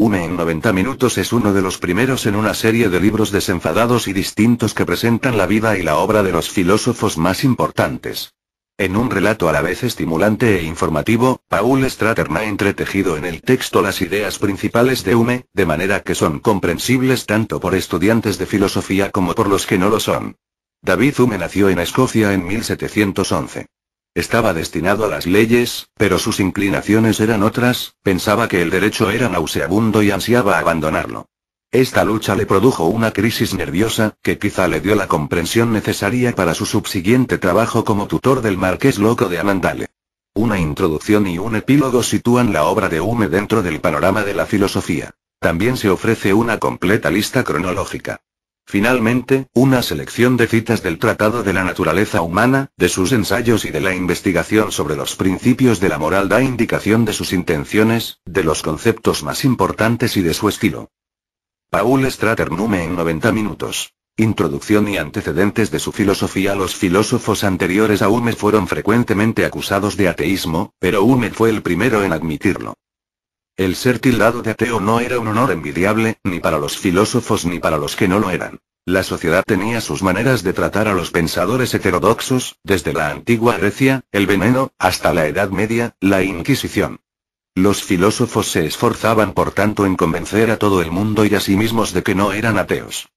Hume en 90 minutos es uno de los primeros en una serie de libros desenfadados y distintos que presentan la vida y la obra de los filósofos más importantes. En un relato a la vez estimulante e informativo, Paul Stratern ha entretejido en el texto las ideas principales de Hume, de manera que son comprensibles tanto por estudiantes de filosofía como por los que no lo son. David Hume nació en Escocia en 1711. Estaba destinado a las leyes, pero sus inclinaciones eran otras, pensaba que el derecho era nauseabundo y ansiaba abandonarlo. Esta lucha le produjo una crisis nerviosa, que quizá le dio la comprensión necesaria para su subsiguiente trabajo como tutor del marqués loco de Amandale. Una introducción y un epílogo sitúan la obra de Hume dentro del panorama de la filosofía. También se ofrece una completa lista cronológica. Finalmente, una selección de citas del Tratado de la Naturaleza Humana, de sus ensayos y de la investigación sobre los principios de la moral da indicación de sus intenciones, de los conceptos más importantes y de su estilo. Paul Straternume en 90 minutos. Introducción y antecedentes de su filosofía Los filósofos anteriores a Hume fueron frecuentemente acusados de ateísmo, pero Hume fue el primero en admitirlo. El ser tildado de ateo no era un honor envidiable, ni para los filósofos ni para los que no lo eran. La sociedad tenía sus maneras de tratar a los pensadores heterodoxos, desde la antigua Grecia, el veneno, hasta la Edad Media, la Inquisición. Los filósofos se esforzaban por tanto en convencer a todo el mundo y a sí mismos de que no eran ateos.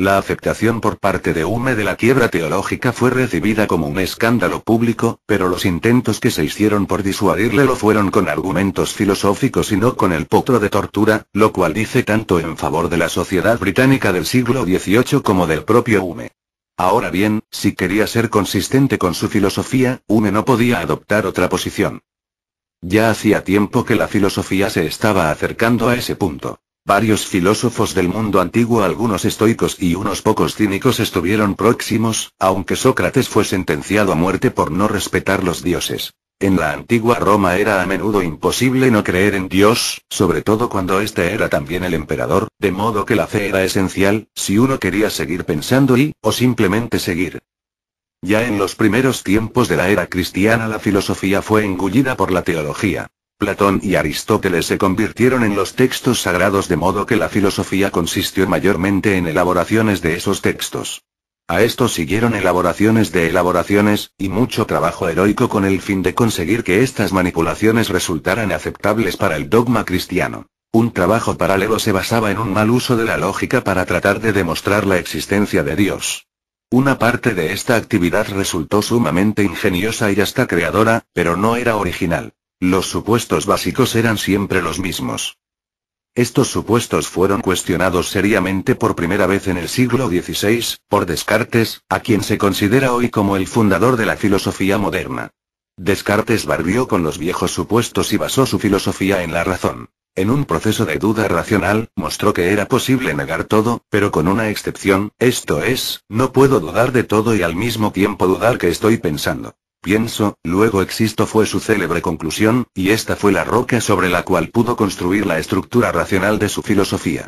La aceptación por parte de Hume de la quiebra teológica fue recibida como un escándalo público, pero los intentos que se hicieron por disuadirle lo fueron con argumentos filosóficos y no con el potro de tortura, lo cual dice tanto en favor de la sociedad británica del siglo XVIII como del propio Hume. Ahora bien, si quería ser consistente con su filosofía, Hume no podía adoptar otra posición. Ya hacía tiempo que la filosofía se estaba acercando a ese punto. Varios filósofos del mundo antiguo, algunos estoicos y unos pocos cínicos estuvieron próximos, aunque Sócrates fue sentenciado a muerte por no respetar los dioses. En la antigua Roma era a menudo imposible no creer en Dios, sobre todo cuando éste era también el emperador, de modo que la fe era esencial, si uno quería seguir pensando y, o simplemente seguir. Ya en los primeros tiempos de la era cristiana la filosofía fue engullida por la teología. Platón y Aristóteles se convirtieron en los textos sagrados de modo que la filosofía consistió mayormente en elaboraciones de esos textos. A esto siguieron elaboraciones de elaboraciones, y mucho trabajo heroico con el fin de conseguir que estas manipulaciones resultaran aceptables para el dogma cristiano. Un trabajo paralelo se basaba en un mal uso de la lógica para tratar de demostrar la existencia de Dios. Una parte de esta actividad resultó sumamente ingeniosa y hasta creadora, pero no era original. Los supuestos básicos eran siempre los mismos. Estos supuestos fueron cuestionados seriamente por primera vez en el siglo XVI, por Descartes, a quien se considera hoy como el fundador de la filosofía moderna. Descartes barrió con los viejos supuestos y basó su filosofía en la razón. En un proceso de duda racional, mostró que era posible negar todo, pero con una excepción, esto es, no puedo dudar de todo y al mismo tiempo dudar que estoy pensando. Pienso, luego existo fue su célebre conclusión, y esta fue la roca sobre la cual pudo construir la estructura racional de su filosofía.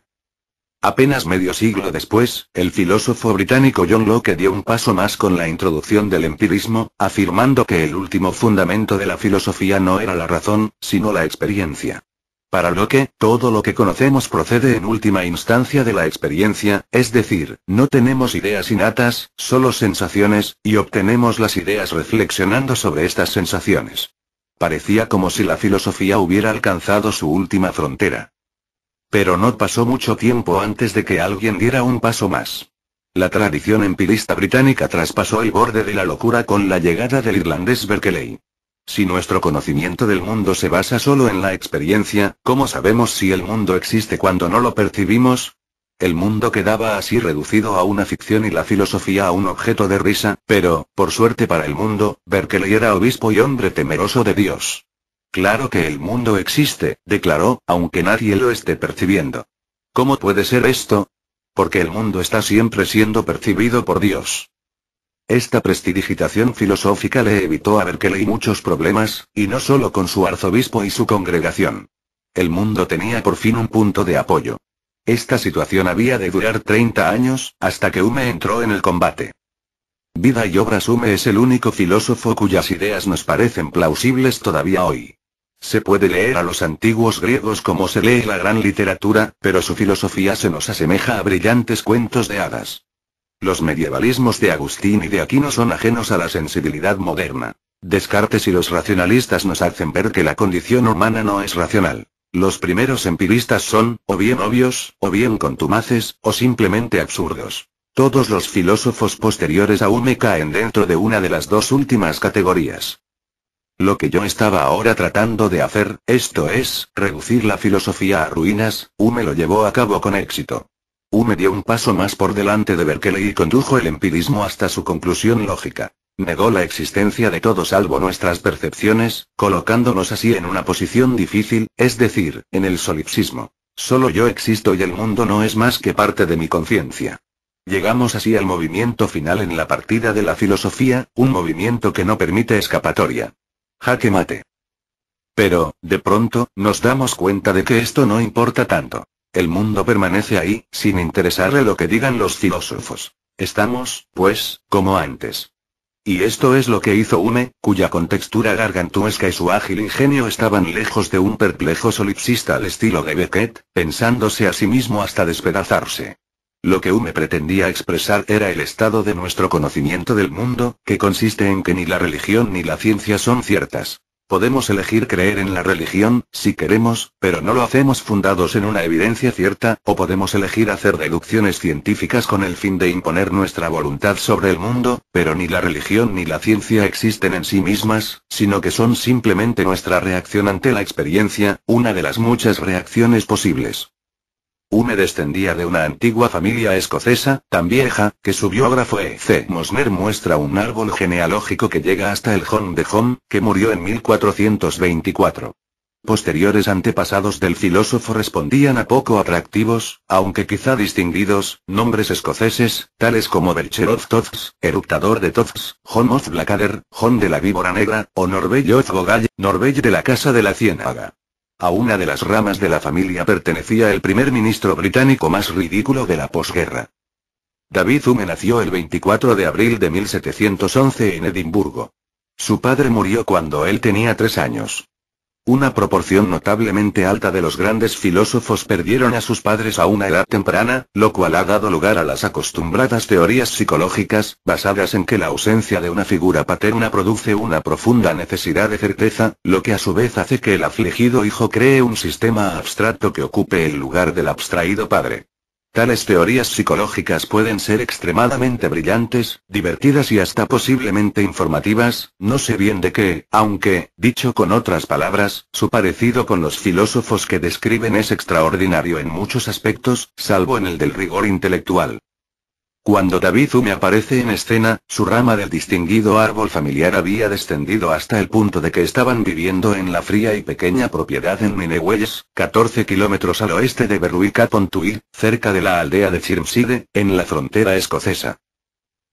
Apenas medio siglo después, el filósofo británico John Locke dio un paso más con la introducción del empirismo, afirmando que el último fundamento de la filosofía no era la razón, sino la experiencia para lo que, todo lo que conocemos procede en última instancia de la experiencia, es decir, no tenemos ideas innatas, solo sensaciones, y obtenemos las ideas reflexionando sobre estas sensaciones. Parecía como si la filosofía hubiera alcanzado su última frontera. Pero no pasó mucho tiempo antes de que alguien diera un paso más. La tradición empirista británica traspasó el borde de la locura con la llegada del irlandés Berkeley. Si nuestro conocimiento del mundo se basa solo en la experiencia, ¿cómo sabemos si el mundo existe cuando no lo percibimos? El mundo quedaba así reducido a una ficción y la filosofía a un objeto de risa, pero, por suerte para el mundo, Berkeley era obispo y hombre temeroso de Dios. Claro que el mundo existe, declaró, aunque nadie lo esté percibiendo. ¿Cómo puede ser esto? Porque el mundo está siempre siendo percibido por Dios. Esta prestidigitación filosófica le evitó a Berkeley muchos problemas, y no solo con su arzobispo y su congregación. El mundo tenía por fin un punto de apoyo. Esta situación había de durar 30 años, hasta que Hume entró en el combate. Vida y obras Hume es el único filósofo cuyas ideas nos parecen plausibles todavía hoy. Se puede leer a los antiguos griegos como se lee la gran literatura, pero su filosofía se nos asemeja a brillantes cuentos de hadas. Los medievalismos de Agustín y de Aquino son ajenos a la sensibilidad moderna. Descartes y los racionalistas nos hacen ver que la condición humana no es racional. Los primeros empiristas son, o bien obvios, o bien contumaces, o simplemente absurdos. Todos los filósofos posteriores a me caen dentro de una de las dos últimas categorías. Lo que yo estaba ahora tratando de hacer, esto es, reducir la filosofía a ruinas, U me lo llevó a cabo con éxito. Hume dio un paso más por delante de Berkeley y condujo el empirismo hasta su conclusión lógica. Negó la existencia de todo salvo nuestras percepciones, colocándonos así en una posición difícil, es decir, en el solipsismo. Solo yo existo y el mundo no es más que parte de mi conciencia. Llegamos así al movimiento final en la partida de la filosofía, un movimiento que no permite escapatoria. Jaque mate. Pero, de pronto, nos damos cuenta de que esto no importa tanto. El mundo permanece ahí, sin interesarle lo que digan los filósofos. Estamos, pues, como antes. Y esto es lo que hizo Hume, cuya contextura gargantuesca y su ágil ingenio estaban lejos de un perplejo solipsista al estilo de Beckett, pensándose a sí mismo hasta despedazarse. Lo que Hume pretendía expresar era el estado de nuestro conocimiento del mundo, que consiste en que ni la religión ni la ciencia son ciertas. Podemos elegir creer en la religión, si queremos, pero no lo hacemos fundados en una evidencia cierta, o podemos elegir hacer deducciones científicas con el fin de imponer nuestra voluntad sobre el mundo, pero ni la religión ni la ciencia existen en sí mismas, sino que son simplemente nuestra reacción ante la experiencia, una de las muchas reacciones posibles. Hume descendía de una antigua familia escocesa, tan vieja, que su biógrafo E. C. Mosner muestra un árbol genealógico que llega hasta el John de Home, que murió en 1424. Posteriores antepasados del filósofo respondían a poco atractivos, aunque quizá distinguidos, nombres escoceses, tales como of Tofts, eruptador de Tofts, John of Blackadder, John de la Víbora Negra, o Norbell of Gogall, de la Casa de la Ciénaga. A una de las ramas de la familia pertenecía el primer ministro británico más ridículo de la posguerra. David Hume nació el 24 de abril de 1711 en Edimburgo. Su padre murió cuando él tenía tres años. Una proporción notablemente alta de los grandes filósofos perdieron a sus padres a una edad temprana, lo cual ha dado lugar a las acostumbradas teorías psicológicas, basadas en que la ausencia de una figura paterna produce una profunda necesidad de certeza, lo que a su vez hace que el afligido hijo cree un sistema abstracto que ocupe el lugar del abstraído padre. Tales teorías psicológicas pueden ser extremadamente brillantes, divertidas y hasta posiblemente informativas, no sé bien de qué, aunque, dicho con otras palabras, su parecido con los filósofos que describen es extraordinario en muchos aspectos, salvo en el del rigor intelectual. Cuando David Hume aparece en escena, su rama del distinguido árbol familiar había descendido hasta el punto de que estaban viviendo en la fría y pequeña propiedad en Minewells, 14 kilómetros al oeste de Berwick-upon-Tweed, cerca de la aldea de Chirmside, en la frontera escocesa.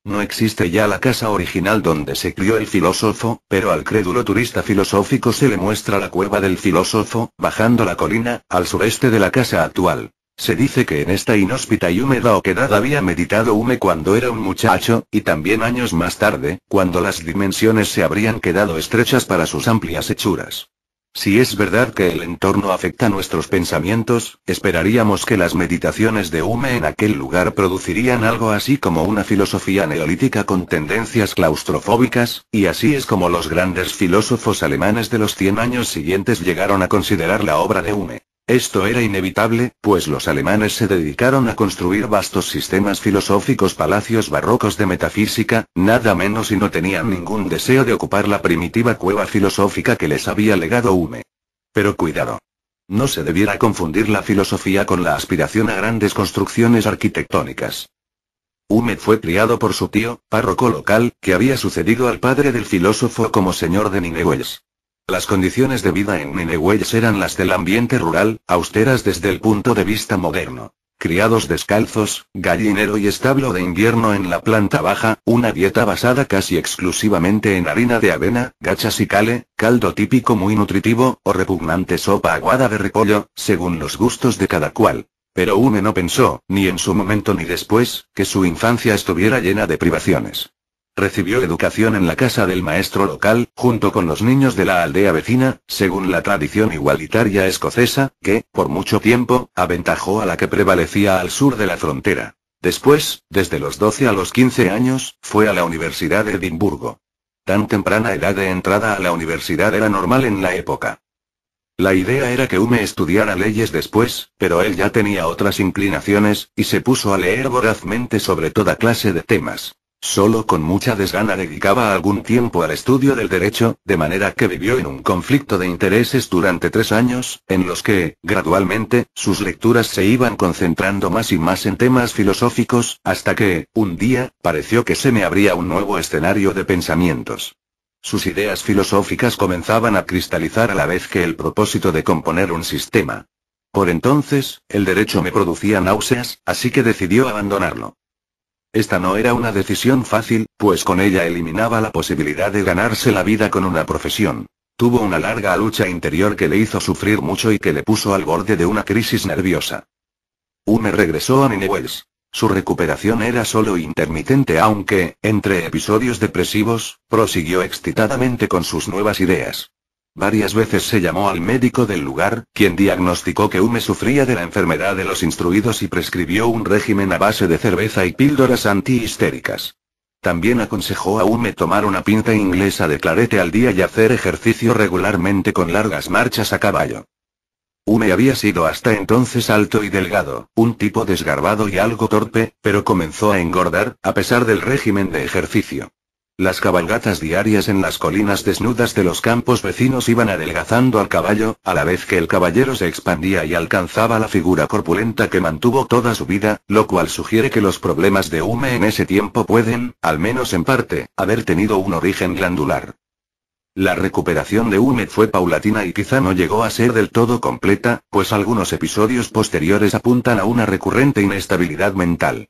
No existe ya la casa original donde se crió el filósofo, pero al crédulo turista filosófico se le muestra la cueva del filósofo, bajando la colina, al sureste de la casa actual. Se dice que en esta inhóspita y húmeda oquedad había meditado Hume cuando era un muchacho, y también años más tarde, cuando las dimensiones se habrían quedado estrechas para sus amplias hechuras. Si es verdad que el entorno afecta nuestros pensamientos, esperaríamos que las meditaciones de Hume en aquel lugar producirían algo así como una filosofía neolítica con tendencias claustrofóbicas, y así es como los grandes filósofos alemanes de los 100 años siguientes llegaron a considerar la obra de Hume. Esto era inevitable, pues los alemanes se dedicaron a construir vastos sistemas filosóficos palacios barrocos de metafísica, nada menos y no tenían ningún deseo de ocupar la primitiva cueva filosófica que les había legado Hume. Pero cuidado. No se debiera confundir la filosofía con la aspiración a grandes construcciones arquitectónicas. Hume fue criado por su tío, párroco local, que había sucedido al padre del filósofo como señor de Ninewells. Las condiciones de vida en Ninewells eran las del ambiente rural, austeras desde el punto de vista moderno. Criados descalzos, gallinero y establo de invierno en la planta baja, una dieta basada casi exclusivamente en harina de avena, gachas y cale, caldo típico muy nutritivo, o repugnante sopa aguada de repollo, según los gustos de cada cual. Pero Ume no pensó, ni en su momento ni después, que su infancia estuviera llena de privaciones. Recibió educación en la casa del maestro local, junto con los niños de la aldea vecina, según la tradición igualitaria escocesa, que, por mucho tiempo, aventajó a la que prevalecía al sur de la frontera. Después, desde los 12 a los 15 años, fue a la Universidad de Edimburgo. Tan temprana edad de entrada a la universidad era normal en la época. La idea era que Hume estudiara leyes después, pero él ya tenía otras inclinaciones, y se puso a leer vorazmente sobre toda clase de temas. Solo con mucha desgana dedicaba algún tiempo al estudio del derecho, de manera que vivió en un conflicto de intereses durante tres años, en los que, gradualmente, sus lecturas se iban concentrando más y más en temas filosóficos, hasta que, un día, pareció que se me abría un nuevo escenario de pensamientos. Sus ideas filosóficas comenzaban a cristalizar a la vez que el propósito de componer un sistema. Por entonces, el derecho me producía náuseas, así que decidió abandonarlo. Esta no era una decisión fácil, pues con ella eliminaba la posibilidad de ganarse la vida con una profesión. Tuvo una larga lucha interior que le hizo sufrir mucho y que le puso al borde de una crisis nerviosa. Ume regresó a Ninewells. Su recuperación era solo intermitente aunque, entre episodios depresivos, prosiguió excitadamente con sus nuevas ideas. Varias veces se llamó al médico del lugar, quien diagnosticó que Hume sufría de la enfermedad de los instruidos y prescribió un régimen a base de cerveza y píldoras antihistéricas. También aconsejó a Hume tomar una pinta inglesa de clarete al día y hacer ejercicio regularmente con largas marchas a caballo. Hume había sido hasta entonces alto y delgado, un tipo desgarbado y algo torpe, pero comenzó a engordar, a pesar del régimen de ejercicio. Las cabalgatas diarias en las colinas desnudas de los campos vecinos iban adelgazando al caballo, a la vez que el caballero se expandía y alcanzaba la figura corpulenta que mantuvo toda su vida, lo cual sugiere que los problemas de Hume en ese tiempo pueden, al menos en parte, haber tenido un origen glandular. La recuperación de Hume fue paulatina y quizá no llegó a ser del todo completa, pues algunos episodios posteriores apuntan a una recurrente inestabilidad mental.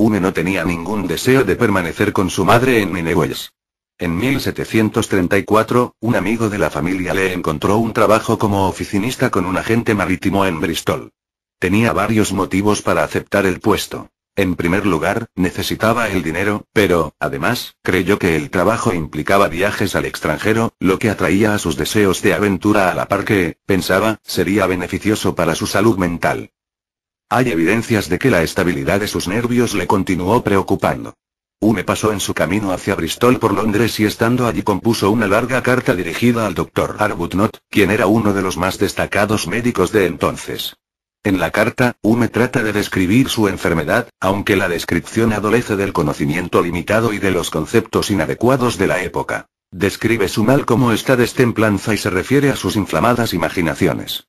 Uno no tenía ningún deseo de permanecer con su madre en Minewells. En 1734, un amigo de la familia le encontró un trabajo como oficinista con un agente marítimo en Bristol. Tenía varios motivos para aceptar el puesto. En primer lugar, necesitaba el dinero, pero, además, creyó que el trabajo implicaba viajes al extranjero, lo que atraía a sus deseos de aventura a la par que, pensaba, sería beneficioso para su salud mental. Hay evidencias de que la estabilidad de sus nervios le continuó preocupando. Hume pasó en su camino hacia Bristol por Londres y estando allí compuso una larga carta dirigida al doctor Arbuthnot, quien era uno de los más destacados médicos de entonces. En la carta, Hume trata de describir su enfermedad, aunque la descripción adolece del conocimiento limitado y de los conceptos inadecuados de la época. Describe su mal como esta destemplanza y se refiere a sus inflamadas imaginaciones.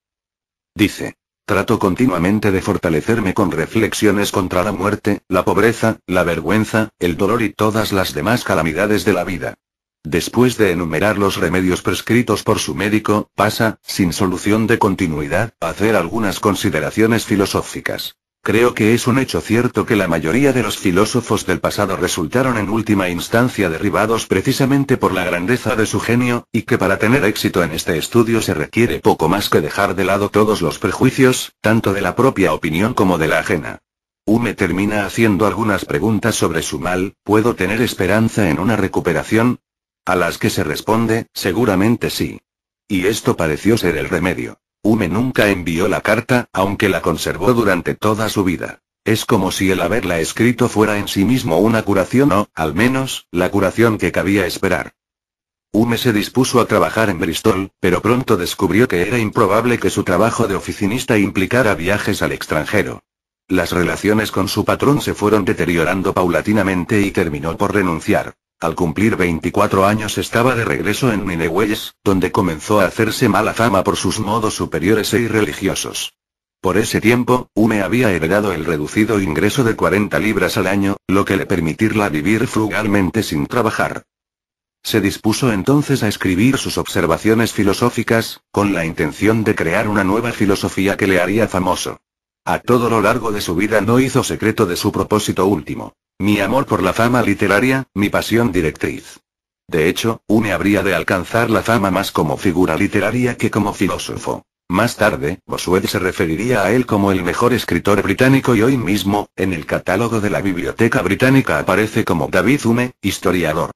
Dice, Trato continuamente de fortalecerme con reflexiones contra la muerte, la pobreza, la vergüenza, el dolor y todas las demás calamidades de la vida. Después de enumerar los remedios prescritos por su médico, pasa, sin solución de continuidad, a hacer algunas consideraciones filosóficas. Creo que es un hecho cierto que la mayoría de los filósofos del pasado resultaron en última instancia derribados precisamente por la grandeza de su genio, y que para tener éxito en este estudio se requiere poco más que dejar de lado todos los prejuicios, tanto de la propia opinión como de la ajena. Ume termina haciendo algunas preguntas sobre su mal, ¿puedo tener esperanza en una recuperación? A las que se responde, seguramente sí. Y esto pareció ser el remedio. Ume nunca envió la carta, aunque la conservó durante toda su vida. Es como si el haberla escrito fuera en sí mismo una curación o, al menos, la curación que cabía esperar. Ume se dispuso a trabajar en Bristol, pero pronto descubrió que era improbable que su trabajo de oficinista implicara viajes al extranjero. Las relaciones con su patrón se fueron deteriorando paulatinamente y terminó por renunciar. Al cumplir 24 años estaba de regreso en Minewells, donde comenzó a hacerse mala fama por sus modos superiores e irreligiosos. Por ese tiempo, Ume había heredado el reducido ingreso de 40 libras al año, lo que le permitirla vivir frugalmente sin trabajar. Se dispuso entonces a escribir sus observaciones filosóficas, con la intención de crear una nueva filosofía que le haría famoso. A todo lo largo de su vida no hizo secreto de su propósito último. Mi amor por la fama literaria, mi pasión directriz. De hecho, Hume habría de alcanzar la fama más como figura literaria que como filósofo. Más tarde, Boswell se referiría a él como el mejor escritor británico y hoy mismo, en el catálogo de la Biblioteca Británica aparece como David Hume, historiador.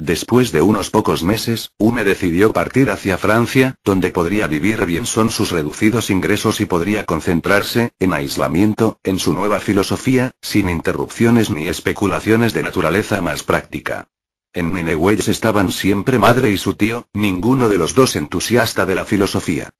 Después de unos pocos meses, Ume decidió partir hacia Francia, donde podría vivir bien son sus reducidos ingresos y podría concentrarse, en aislamiento, en su nueva filosofía, sin interrupciones ni especulaciones de naturaleza más práctica. En Minewells estaban siempre madre y su tío, ninguno de los dos entusiasta de la filosofía.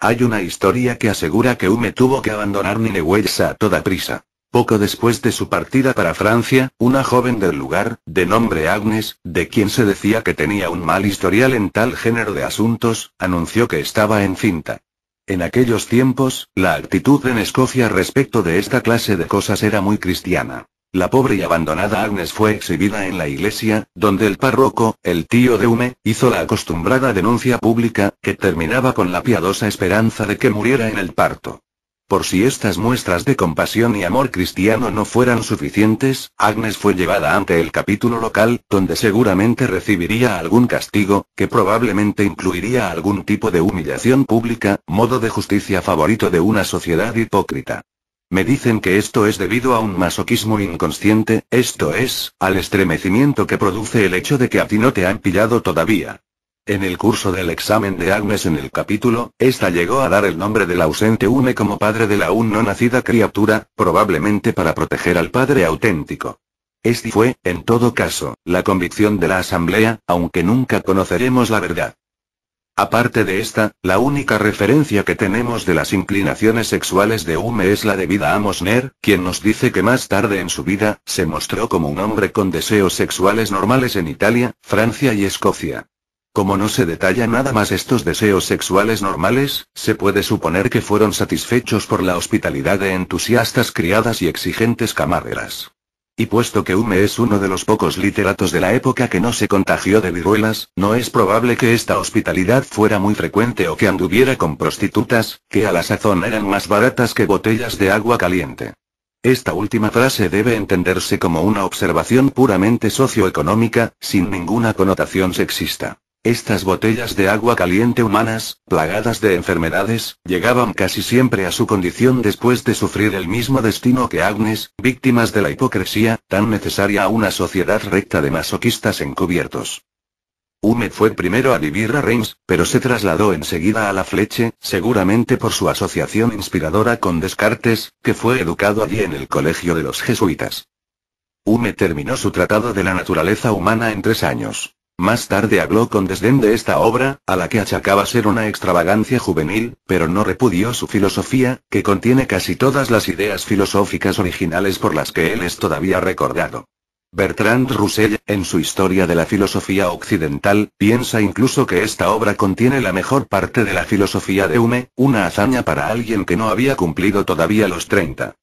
Hay una historia que asegura que Ume tuvo que abandonar Minewells a toda prisa. Poco después de su partida para Francia, una joven del lugar, de nombre Agnes, de quien se decía que tenía un mal historial en tal género de asuntos, anunció que estaba encinta. En aquellos tiempos, la actitud en Escocia respecto de esta clase de cosas era muy cristiana. La pobre y abandonada Agnes fue exhibida en la iglesia, donde el párroco, el tío de Hume, hizo la acostumbrada denuncia pública, que terminaba con la piadosa esperanza de que muriera en el parto. Por si estas muestras de compasión y amor cristiano no fueran suficientes, Agnes fue llevada ante el capítulo local, donde seguramente recibiría algún castigo, que probablemente incluiría algún tipo de humillación pública, modo de justicia favorito de una sociedad hipócrita. Me dicen que esto es debido a un masoquismo inconsciente, esto es, al estremecimiento que produce el hecho de que a ti no te han pillado todavía. En el curso del examen de Agnes en el capítulo, esta llegó a dar el nombre del ausente Hume como padre de la aún no nacida criatura, probablemente para proteger al padre auténtico. Este fue, en todo caso, la convicción de la asamblea, aunque nunca conoceremos la verdad. Aparte de esta, la única referencia que tenemos de las inclinaciones sexuales de Hume es la debida a Mosner, quien nos dice que más tarde en su vida, se mostró como un hombre con deseos sexuales normales en Italia, Francia y Escocia. Como no se detalla nada más estos deseos sexuales normales, se puede suponer que fueron satisfechos por la hospitalidad de entusiastas criadas y exigentes camareras. Y puesto que Hume es uno de los pocos literatos de la época que no se contagió de viruelas, no es probable que esta hospitalidad fuera muy frecuente o que anduviera con prostitutas, que a la sazón eran más baratas que botellas de agua caliente. Esta última frase debe entenderse como una observación puramente socioeconómica, sin ninguna connotación sexista. Estas botellas de agua caliente humanas, plagadas de enfermedades, llegaban casi siempre a su condición después de sufrir el mismo destino que Agnes, víctimas de la hipocresía, tan necesaria a una sociedad recta de masoquistas encubiertos. Hume fue primero a vivir a Reims, pero se trasladó enseguida a La Fleche, seguramente por su asociación inspiradora con Descartes, que fue educado allí en el colegio de los jesuitas. Hume terminó su tratado de la naturaleza humana en tres años. Más tarde habló con desdén de esta obra, a la que achacaba ser una extravagancia juvenil, pero no repudió su filosofía, que contiene casi todas las ideas filosóficas originales por las que él es todavía recordado. Bertrand Russell, en su Historia de la Filosofía Occidental, piensa incluso que esta obra contiene la mejor parte de la filosofía de Hume, una hazaña para alguien que no había cumplido todavía los 30.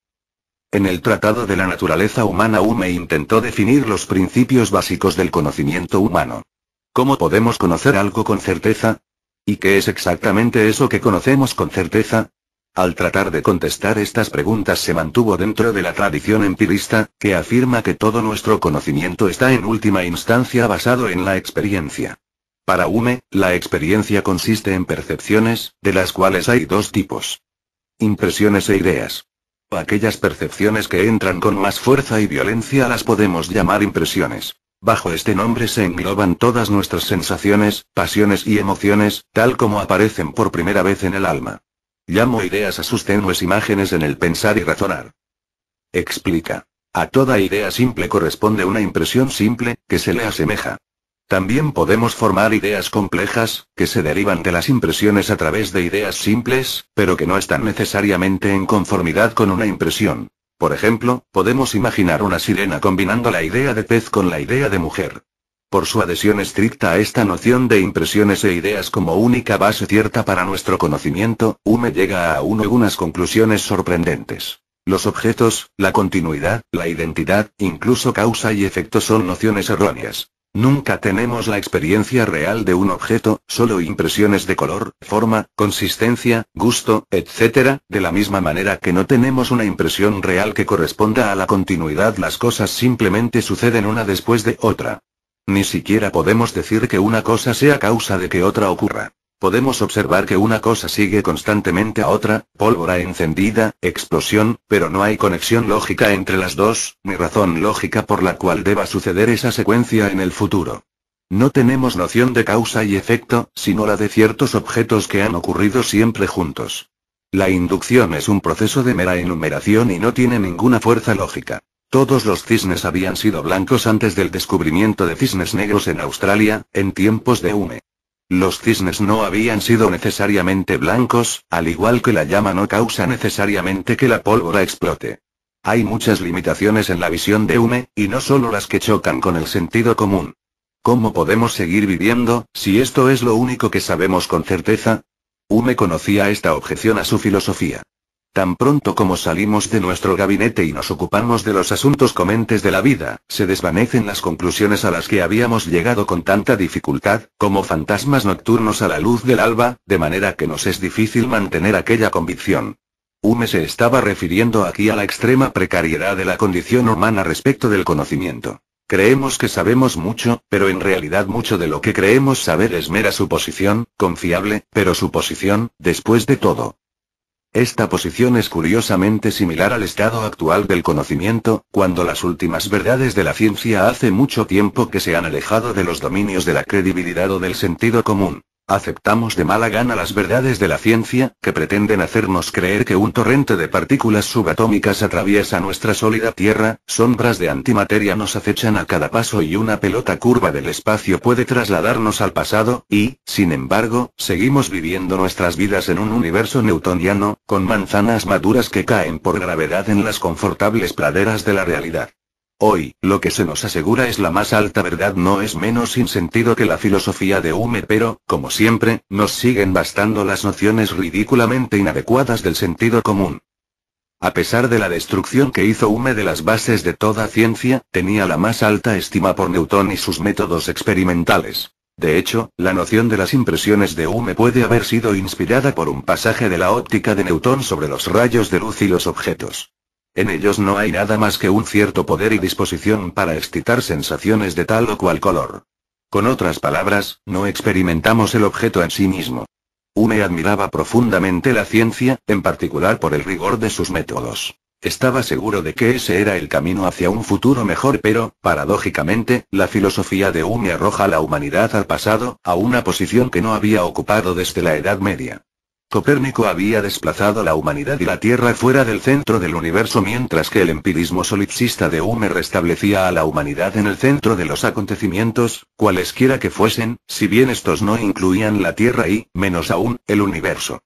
En el Tratado de la Naturaleza Humana Hume intentó definir los principios básicos del conocimiento humano. ¿Cómo podemos conocer algo con certeza? ¿Y qué es exactamente eso que conocemos con certeza? Al tratar de contestar estas preguntas se mantuvo dentro de la tradición empirista, que afirma que todo nuestro conocimiento está en última instancia basado en la experiencia. Para Hume, la experiencia consiste en percepciones, de las cuales hay dos tipos. Impresiones e ideas. Aquellas percepciones que entran con más fuerza y violencia las podemos llamar impresiones. Bajo este nombre se engloban todas nuestras sensaciones, pasiones y emociones, tal como aparecen por primera vez en el alma. Llamo ideas a sus tenues imágenes en el pensar y razonar. Explica. A toda idea simple corresponde una impresión simple, que se le asemeja. También podemos formar ideas complejas, que se derivan de las impresiones a través de ideas simples, pero que no están necesariamente en conformidad con una impresión. Por ejemplo, podemos imaginar una sirena combinando la idea de pez con la idea de mujer. Por su adhesión estricta a esta noción de impresiones e ideas como única base cierta para nuestro conocimiento, Hume llega a uno unas conclusiones sorprendentes. Los objetos, la continuidad, la identidad, incluso causa y efecto son nociones erróneas. Nunca tenemos la experiencia real de un objeto, solo impresiones de color, forma, consistencia, gusto, etc., de la misma manera que no tenemos una impresión real que corresponda a la continuidad, las cosas simplemente suceden una después de otra. Ni siquiera podemos decir que una cosa sea causa de que otra ocurra. Podemos observar que una cosa sigue constantemente a otra, pólvora encendida, explosión, pero no hay conexión lógica entre las dos, ni razón lógica por la cual deba suceder esa secuencia en el futuro. No tenemos noción de causa y efecto, sino la de ciertos objetos que han ocurrido siempre juntos. La inducción es un proceso de mera enumeración y no tiene ninguna fuerza lógica. Todos los cisnes habían sido blancos antes del descubrimiento de cisnes negros en Australia, en tiempos de Hume. Los cisnes no habían sido necesariamente blancos, al igual que la llama no causa necesariamente que la pólvora explote. Hay muchas limitaciones en la visión de Hume, y no solo las que chocan con el sentido común. ¿Cómo podemos seguir viviendo, si esto es lo único que sabemos con certeza? Hume conocía esta objeción a su filosofía. Tan pronto como salimos de nuestro gabinete y nos ocupamos de los asuntos comentes de la vida, se desvanecen las conclusiones a las que habíamos llegado con tanta dificultad, como fantasmas nocturnos a la luz del alba, de manera que nos es difícil mantener aquella convicción. Hume se estaba refiriendo aquí a la extrema precariedad de la condición humana respecto del conocimiento. Creemos que sabemos mucho, pero en realidad mucho de lo que creemos saber es mera suposición, confiable, pero suposición, después de todo. Esta posición es curiosamente similar al estado actual del conocimiento, cuando las últimas verdades de la ciencia hace mucho tiempo que se han alejado de los dominios de la credibilidad o del sentido común. Aceptamos de mala gana las verdades de la ciencia, que pretenden hacernos creer que un torrente de partículas subatómicas atraviesa nuestra sólida Tierra, sombras de antimateria nos acechan a cada paso y una pelota curva del espacio puede trasladarnos al pasado, y, sin embargo, seguimos viviendo nuestras vidas en un universo newtoniano, con manzanas maduras que caen por gravedad en las confortables praderas de la realidad. Hoy, lo que se nos asegura es la más alta verdad no es menos sin sentido que la filosofía de Hume pero, como siempre, nos siguen bastando las nociones ridículamente inadecuadas del sentido común. A pesar de la destrucción que hizo Hume de las bases de toda ciencia, tenía la más alta estima por Newton y sus métodos experimentales. De hecho, la noción de las impresiones de Hume puede haber sido inspirada por un pasaje de la óptica de Newton sobre los rayos de luz y los objetos. En ellos no hay nada más que un cierto poder y disposición para excitar sensaciones de tal o cual color. Con otras palabras, no experimentamos el objeto en sí mismo. Une admiraba profundamente la ciencia, en particular por el rigor de sus métodos. Estaba seguro de que ese era el camino hacia un futuro mejor, pero, paradójicamente, la filosofía de Ume arroja a la humanidad al pasado, a una posición que no había ocupado desde la Edad Media. Copérnico había desplazado la humanidad y la Tierra fuera del centro del universo mientras que el empirismo solipsista de Hume restablecía a la humanidad en el centro de los acontecimientos, cualesquiera que fuesen, si bien estos no incluían la Tierra y, menos aún, el universo.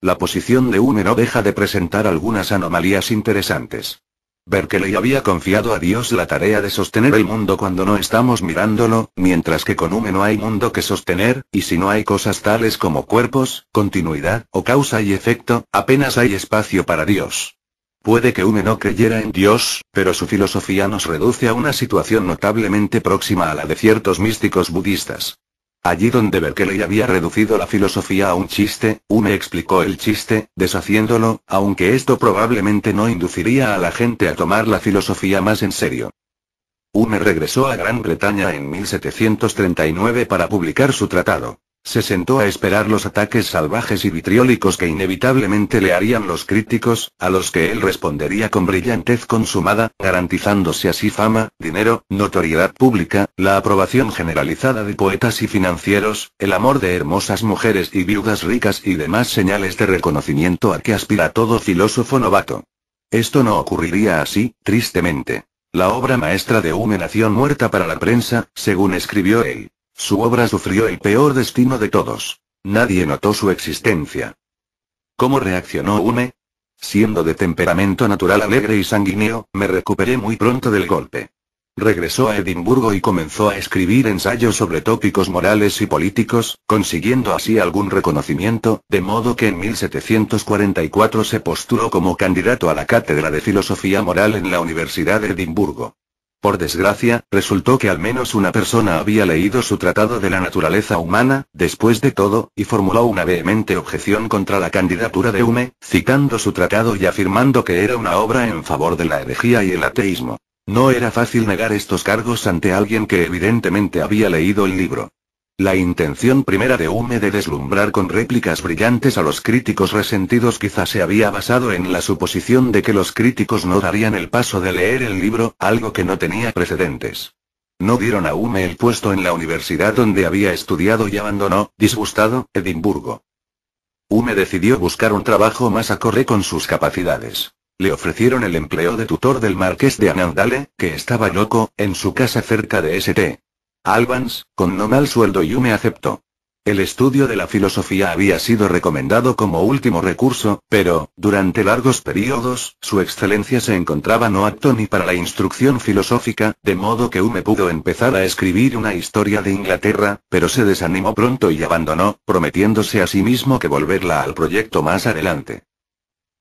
La posición de Hume no deja de presentar algunas anomalías interesantes. Berkeley había confiado a Dios la tarea de sostener el mundo cuando no estamos mirándolo, mientras que con Hume no hay mundo que sostener, y si no hay cosas tales como cuerpos, continuidad, o causa y efecto, apenas hay espacio para Dios. Puede que Hume no creyera en Dios, pero su filosofía nos reduce a una situación notablemente próxima a la de ciertos místicos budistas. Allí donde Berkeley había reducido la filosofía a un chiste, Hume explicó el chiste, deshaciéndolo, aunque esto probablemente no induciría a la gente a tomar la filosofía más en serio. Hume regresó a Gran Bretaña en 1739 para publicar su tratado. Se sentó a esperar los ataques salvajes y vitriólicos que inevitablemente le harían los críticos, a los que él respondería con brillantez consumada, garantizándose así fama, dinero, notoriedad pública, la aprobación generalizada de poetas y financieros, el amor de hermosas mujeres y viudas ricas y demás señales de reconocimiento a que aspira todo filósofo novato. Esto no ocurriría así, tristemente. La obra maestra de una nación muerta para la prensa, según escribió él su obra sufrió el peor destino de todos. Nadie notó su existencia. ¿Cómo reaccionó Ume? Siendo de temperamento natural alegre y sanguíneo, me recuperé muy pronto del golpe. Regresó a Edimburgo y comenzó a escribir ensayos sobre tópicos morales y políticos, consiguiendo así algún reconocimiento, de modo que en 1744 se postuló como candidato a la Cátedra de Filosofía Moral en la Universidad de Edimburgo. Por desgracia, resultó que al menos una persona había leído su Tratado de la Naturaleza Humana, después de todo, y formuló una vehemente objeción contra la candidatura de Hume, citando su tratado y afirmando que era una obra en favor de la herejía y el ateísmo. No era fácil negar estos cargos ante alguien que evidentemente había leído el libro. La intención primera de Hume de deslumbrar con réplicas brillantes a los críticos resentidos quizá se había basado en la suposición de que los críticos no darían el paso de leer el libro, algo que no tenía precedentes. No dieron a Hume el puesto en la universidad donde había estudiado y abandonó, disgustado, Edimburgo. Hume decidió buscar un trabajo más acorde con sus capacidades. Le ofrecieron el empleo de tutor del marqués de Anandale, que estaba loco, en su casa cerca de St. Albans, con no mal sueldo y Yume aceptó. El estudio de la filosofía había sido recomendado como último recurso, pero, durante largos periodos, su excelencia se encontraba no apto ni para la instrucción filosófica, de modo que Hume pudo empezar a escribir una historia de Inglaterra, pero se desanimó pronto y abandonó, prometiéndose a sí mismo que volverla al proyecto más adelante.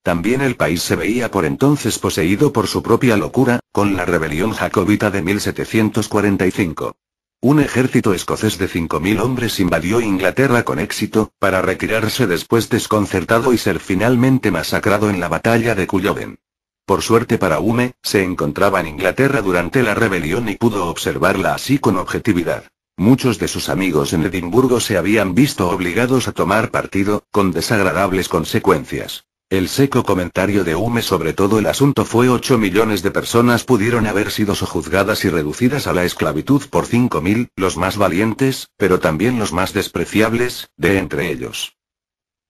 También el país se veía por entonces poseído por su propia locura, con la rebelión jacobita de 1745. Un ejército escocés de 5.000 hombres invadió Inglaterra con éxito, para retirarse después desconcertado y ser finalmente masacrado en la batalla de Culloden. Por suerte para Hume, se encontraba en Inglaterra durante la rebelión y pudo observarla así con objetividad. Muchos de sus amigos en Edimburgo se habían visto obligados a tomar partido, con desagradables consecuencias. El seco comentario de Hume sobre todo el asunto fue 8 millones de personas pudieron haber sido sojuzgadas y reducidas a la esclavitud por 5.000, los más valientes, pero también los más despreciables, de entre ellos.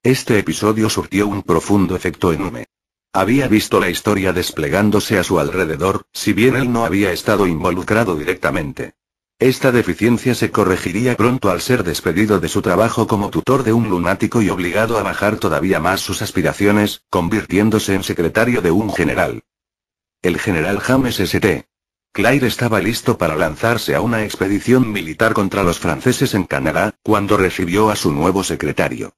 Este episodio surtió un profundo efecto en Hume. Había visto la historia desplegándose a su alrededor, si bien él no había estado involucrado directamente. Esta deficiencia se corregiría pronto al ser despedido de su trabajo como tutor de un lunático y obligado a bajar todavía más sus aspiraciones, convirtiéndose en secretario de un general. El general James St. Clair estaba listo para lanzarse a una expedición militar contra los franceses en Canadá, cuando recibió a su nuevo secretario.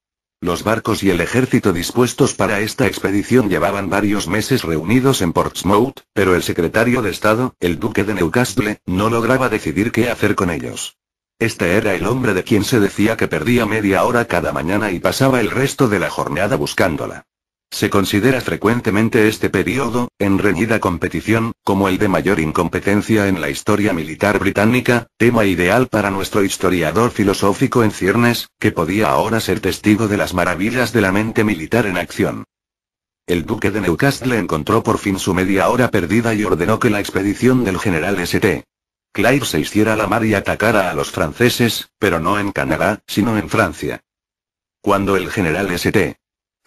Los barcos y el ejército dispuestos para esta expedición llevaban varios meses reunidos en Portsmouth, pero el secretario de Estado, el duque de Newcastle, no lograba decidir qué hacer con ellos. Este era el hombre de quien se decía que perdía media hora cada mañana y pasaba el resto de la jornada buscándola. Se considera frecuentemente este periodo, en reñida competición, como el de mayor incompetencia en la historia militar británica, tema ideal para nuestro historiador filosófico en ciernes, que podía ahora ser testigo de las maravillas de la mente militar en acción. El duque de Newcastle encontró por fin su media hora perdida y ordenó que la expedición del general St. Clive se hiciera a la mar y atacara a los franceses, pero no en Canadá, sino en Francia. Cuando el general St.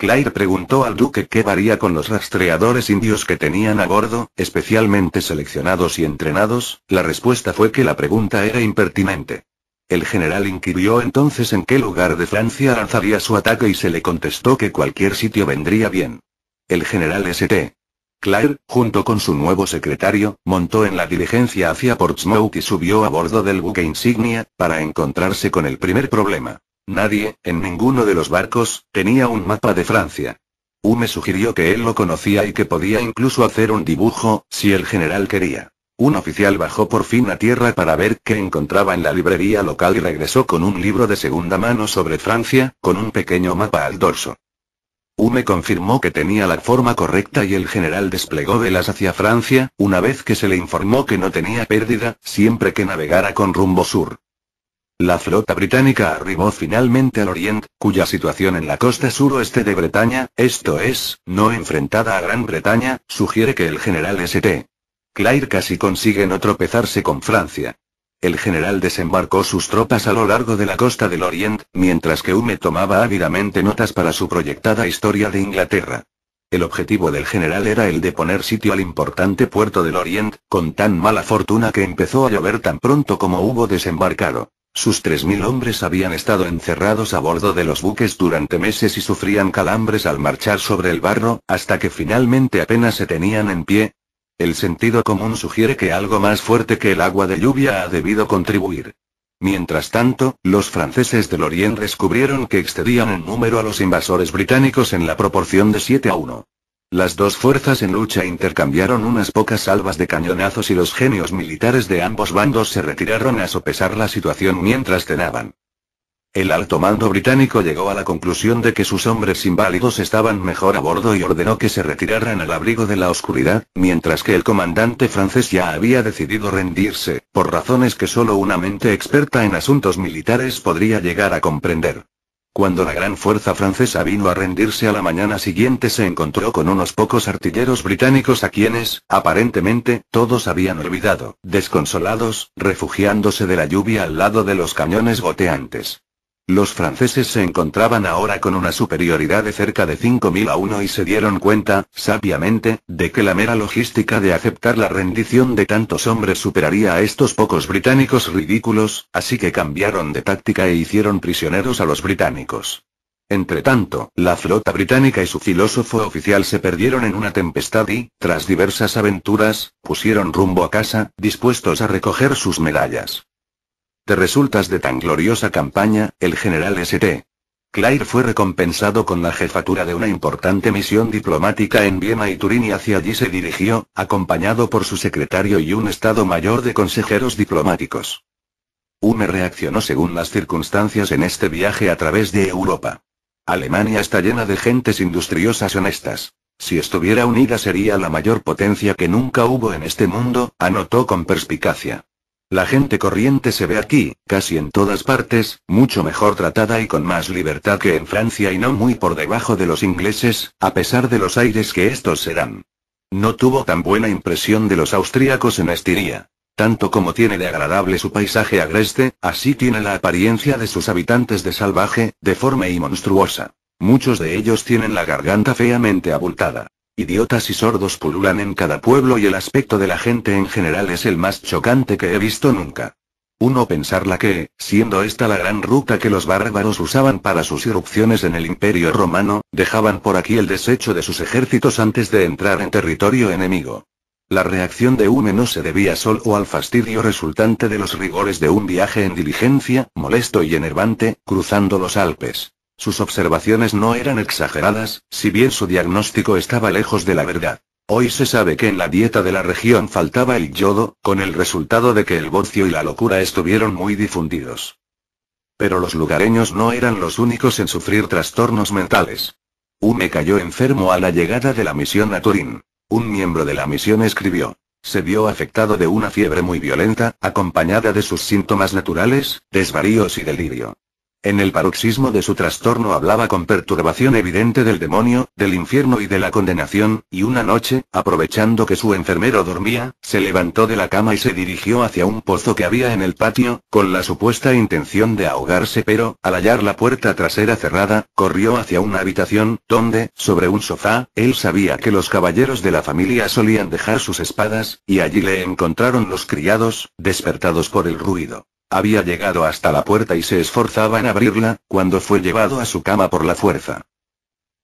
Claire preguntó al duque qué varía con los rastreadores indios que tenían a bordo, especialmente seleccionados y entrenados, la respuesta fue que la pregunta era impertinente. El general inquirió entonces en qué lugar de Francia lanzaría su ataque y se le contestó que cualquier sitio vendría bien. El general St. Claire, junto con su nuevo secretario, montó en la diligencia hacia Portsmouth y subió a bordo del buque insignia, para encontrarse con el primer problema. Nadie, en ninguno de los barcos, tenía un mapa de Francia. Hume sugirió que él lo conocía y que podía incluso hacer un dibujo, si el general quería. Un oficial bajó por fin a tierra para ver qué encontraba en la librería local y regresó con un libro de segunda mano sobre Francia, con un pequeño mapa al dorso. Hume confirmó que tenía la forma correcta y el general desplegó velas hacia Francia, una vez que se le informó que no tenía pérdida, siempre que navegara con rumbo sur. La flota británica arribó finalmente al Orient, cuya situación en la costa suroeste de Bretaña, esto es, no enfrentada a Gran Bretaña, sugiere que el general St. Clair casi consigue no tropezarse con Francia. El general desembarcó sus tropas a lo largo de la costa del Orient, mientras que Hume tomaba ávidamente notas para su proyectada historia de Inglaterra. El objetivo del general era el de poner sitio al importante puerto del Orient, con tan mala fortuna que empezó a llover tan pronto como hubo desembarcado. Sus 3.000 hombres habían estado encerrados a bordo de los buques durante meses y sufrían calambres al marchar sobre el barro, hasta que finalmente apenas se tenían en pie. El sentido común sugiere que algo más fuerte que el agua de lluvia ha debido contribuir. Mientras tanto, los franceses del oriente descubrieron que excedían en número a los invasores británicos en la proporción de 7 a 1. Las dos fuerzas en lucha intercambiaron unas pocas salvas de cañonazos y los genios militares de ambos bandos se retiraron a sopesar la situación mientras cenaban. El alto mando británico llegó a la conclusión de que sus hombres inválidos estaban mejor a bordo y ordenó que se retiraran al abrigo de la oscuridad, mientras que el comandante francés ya había decidido rendirse, por razones que solo una mente experta en asuntos militares podría llegar a comprender. Cuando la gran fuerza francesa vino a rendirse a la mañana siguiente se encontró con unos pocos artilleros británicos a quienes, aparentemente, todos habían olvidado, desconsolados, refugiándose de la lluvia al lado de los cañones goteantes. Los franceses se encontraban ahora con una superioridad de cerca de 5.000 a 1 y se dieron cuenta, sabiamente, de que la mera logística de aceptar la rendición de tantos hombres superaría a estos pocos británicos ridículos, así que cambiaron de táctica e hicieron prisioneros a los británicos. Entretanto, la flota británica y su filósofo oficial se perdieron en una tempestad y, tras diversas aventuras, pusieron rumbo a casa, dispuestos a recoger sus medallas. Te resultas de tan gloriosa campaña, el general St. Clair fue recompensado con la jefatura de una importante misión diplomática en Viena y Turín y hacia allí se dirigió, acompañado por su secretario y un Estado Mayor de consejeros diplomáticos. Hume reaccionó según las circunstancias en este viaje a través de Europa. Alemania está llena de gentes industriosas honestas. Si estuviera unida sería la mayor potencia que nunca hubo en este mundo, anotó con perspicacia. La gente corriente se ve aquí, casi en todas partes, mucho mejor tratada y con más libertad que en Francia y no muy por debajo de los ingleses, a pesar de los aires que estos se dan. No tuvo tan buena impresión de los austríacos en Estiria. Tanto como tiene de agradable su paisaje agreste, así tiene la apariencia de sus habitantes de salvaje, deforme y monstruosa. Muchos de ellos tienen la garganta feamente abultada. Idiotas y sordos pululan en cada pueblo y el aspecto de la gente en general es el más chocante que he visto nunca. Uno pensarla que, siendo esta la gran ruta que los bárbaros usaban para sus irrupciones en el imperio romano, dejaban por aquí el desecho de sus ejércitos antes de entrar en territorio enemigo. La reacción de Hume no se debía solo al fastidio resultante de los rigores de un viaje en diligencia, molesto y enervante, cruzando los Alpes. Sus observaciones no eran exageradas, si bien su diagnóstico estaba lejos de la verdad. Hoy se sabe que en la dieta de la región faltaba el yodo, con el resultado de que el bocio y la locura estuvieron muy difundidos. Pero los lugareños no eran los únicos en sufrir trastornos mentales. Ume cayó enfermo a la llegada de la misión a Turín. Un miembro de la misión escribió. Se vio afectado de una fiebre muy violenta, acompañada de sus síntomas naturales, desvaríos y delirio. En el paroxismo de su trastorno hablaba con perturbación evidente del demonio, del infierno y de la condenación, y una noche, aprovechando que su enfermero dormía, se levantó de la cama y se dirigió hacia un pozo que había en el patio, con la supuesta intención de ahogarse pero, al hallar la puerta trasera cerrada, corrió hacia una habitación, donde, sobre un sofá, él sabía que los caballeros de la familia solían dejar sus espadas, y allí le encontraron los criados, despertados por el ruido. Había llegado hasta la puerta y se esforzaba en abrirla, cuando fue llevado a su cama por la fuerza.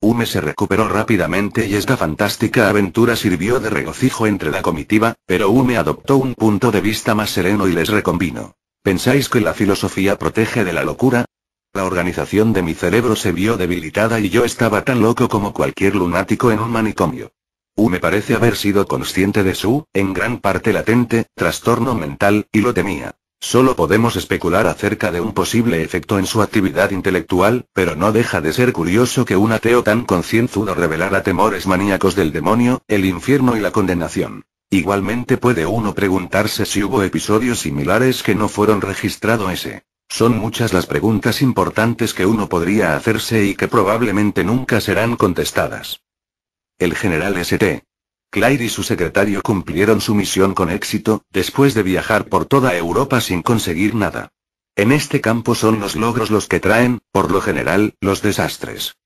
Hume se recuperó rápidamente y esta fantástica aventura sirvió de regocijo entre la comitiva, pero Hume adoptó un punto de vista más sereno y les reconvino. ¿Pensáis que la filosofía protege de la locura? La organización de mi cerebro se vio debilitada y yo estaba tan loco como cualquier lunático en un manicomio. Hume parece haber sido consciente de su, en gran parte latente, trastorno mental, y lo temía. Solo podemos especular acerca de un posible efecto en su actividad intelectual, pero no deja de ser curioso que un ateo tan concienzudo revelara temores maníacos del demonio, el infierno y la condenación. Igualmente puede uno preguntarse si hubo episodios similares que no fueron registrados ese. Son muchas las preguntas importantes que uno podría hacerse y que probablemente nunca serán contestadas. El general St. Claire y su secretario cumplieron su misión con éxito, después de viajar por toda Europa sin conseguir nada. En este campo son los logros los que traen, por lo general, los desastres.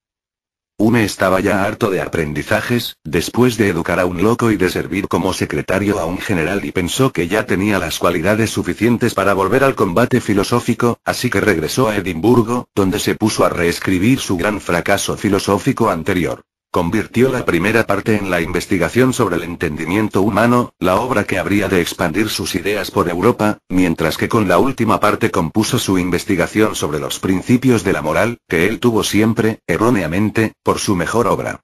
Ume estaba ya harto de aprendizajes, después de educar a un loco y de servir como secretario a un general y pensó que ya tenía las cualidades suficientes para volver al combate filosófico, así que regresó a Edimburgo, donde se puso a reescribir su gran fracaso filosófico anterior. Convirtió la primera parte en la investigación sobre el entendimiento humano, la obra que habría de expandir sus ideas por Europa, mientras que con la última parte compuso su investigación sobre los principios de la moral, que él tuvo siempre, erróneamente, por su mejor obra.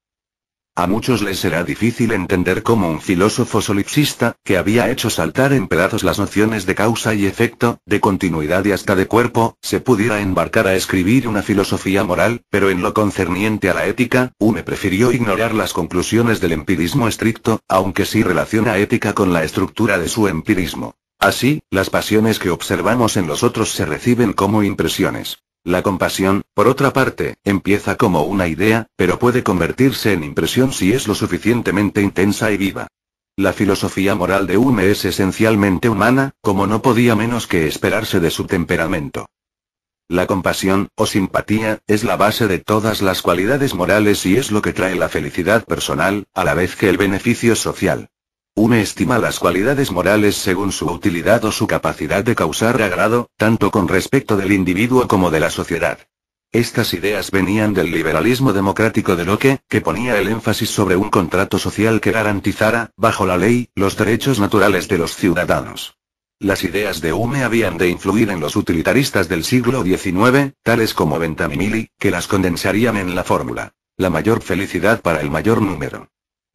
A muchos les será difícil entender cómo un filósofo solipsista, que había hecho saltar en pedazos las nociones de causa y efecto, de continuidad y hasta de cuerpo, se pudiera embarcar a escribir una filosofía moral, pero en lo concerniente a la ética, Hume prefirió ignorar las conclusiones del empirismo estricto, aunque sí relaciona ética con la estructura de su empirismo. Así, las pasiones que observamos en los otros se reciben como impresiones. La compasión, por otra parte, empieza como una idea, pero puede convertirse en impresión si es lo suficientemente intensa y viva. La filosofía moral de Hume es esencialmente humana, como no podía menos que esperarse de su temperamento. La compasión, o simpatía, es la base de todas las cualidades morales y es lo que trae la felicidad personal, a la vez que el beneficio social. Hume estima las cualidades morales según su utilidad o su capacidad de causar agrado, tanto con respecto del individuo como de la sociedad. Estas ideas venían del liberalismo democrático de Locke, que ponía el énfasis sobre un contrato social que garantizara, bajo la ley, los derechos naturales de los ciudadanos. Las ideas de Hume habían de influir en los utilitaristas del siglo XIX, tales como Bentham que las condensarían en la fórmula. La mayor felicidad para el mayor número.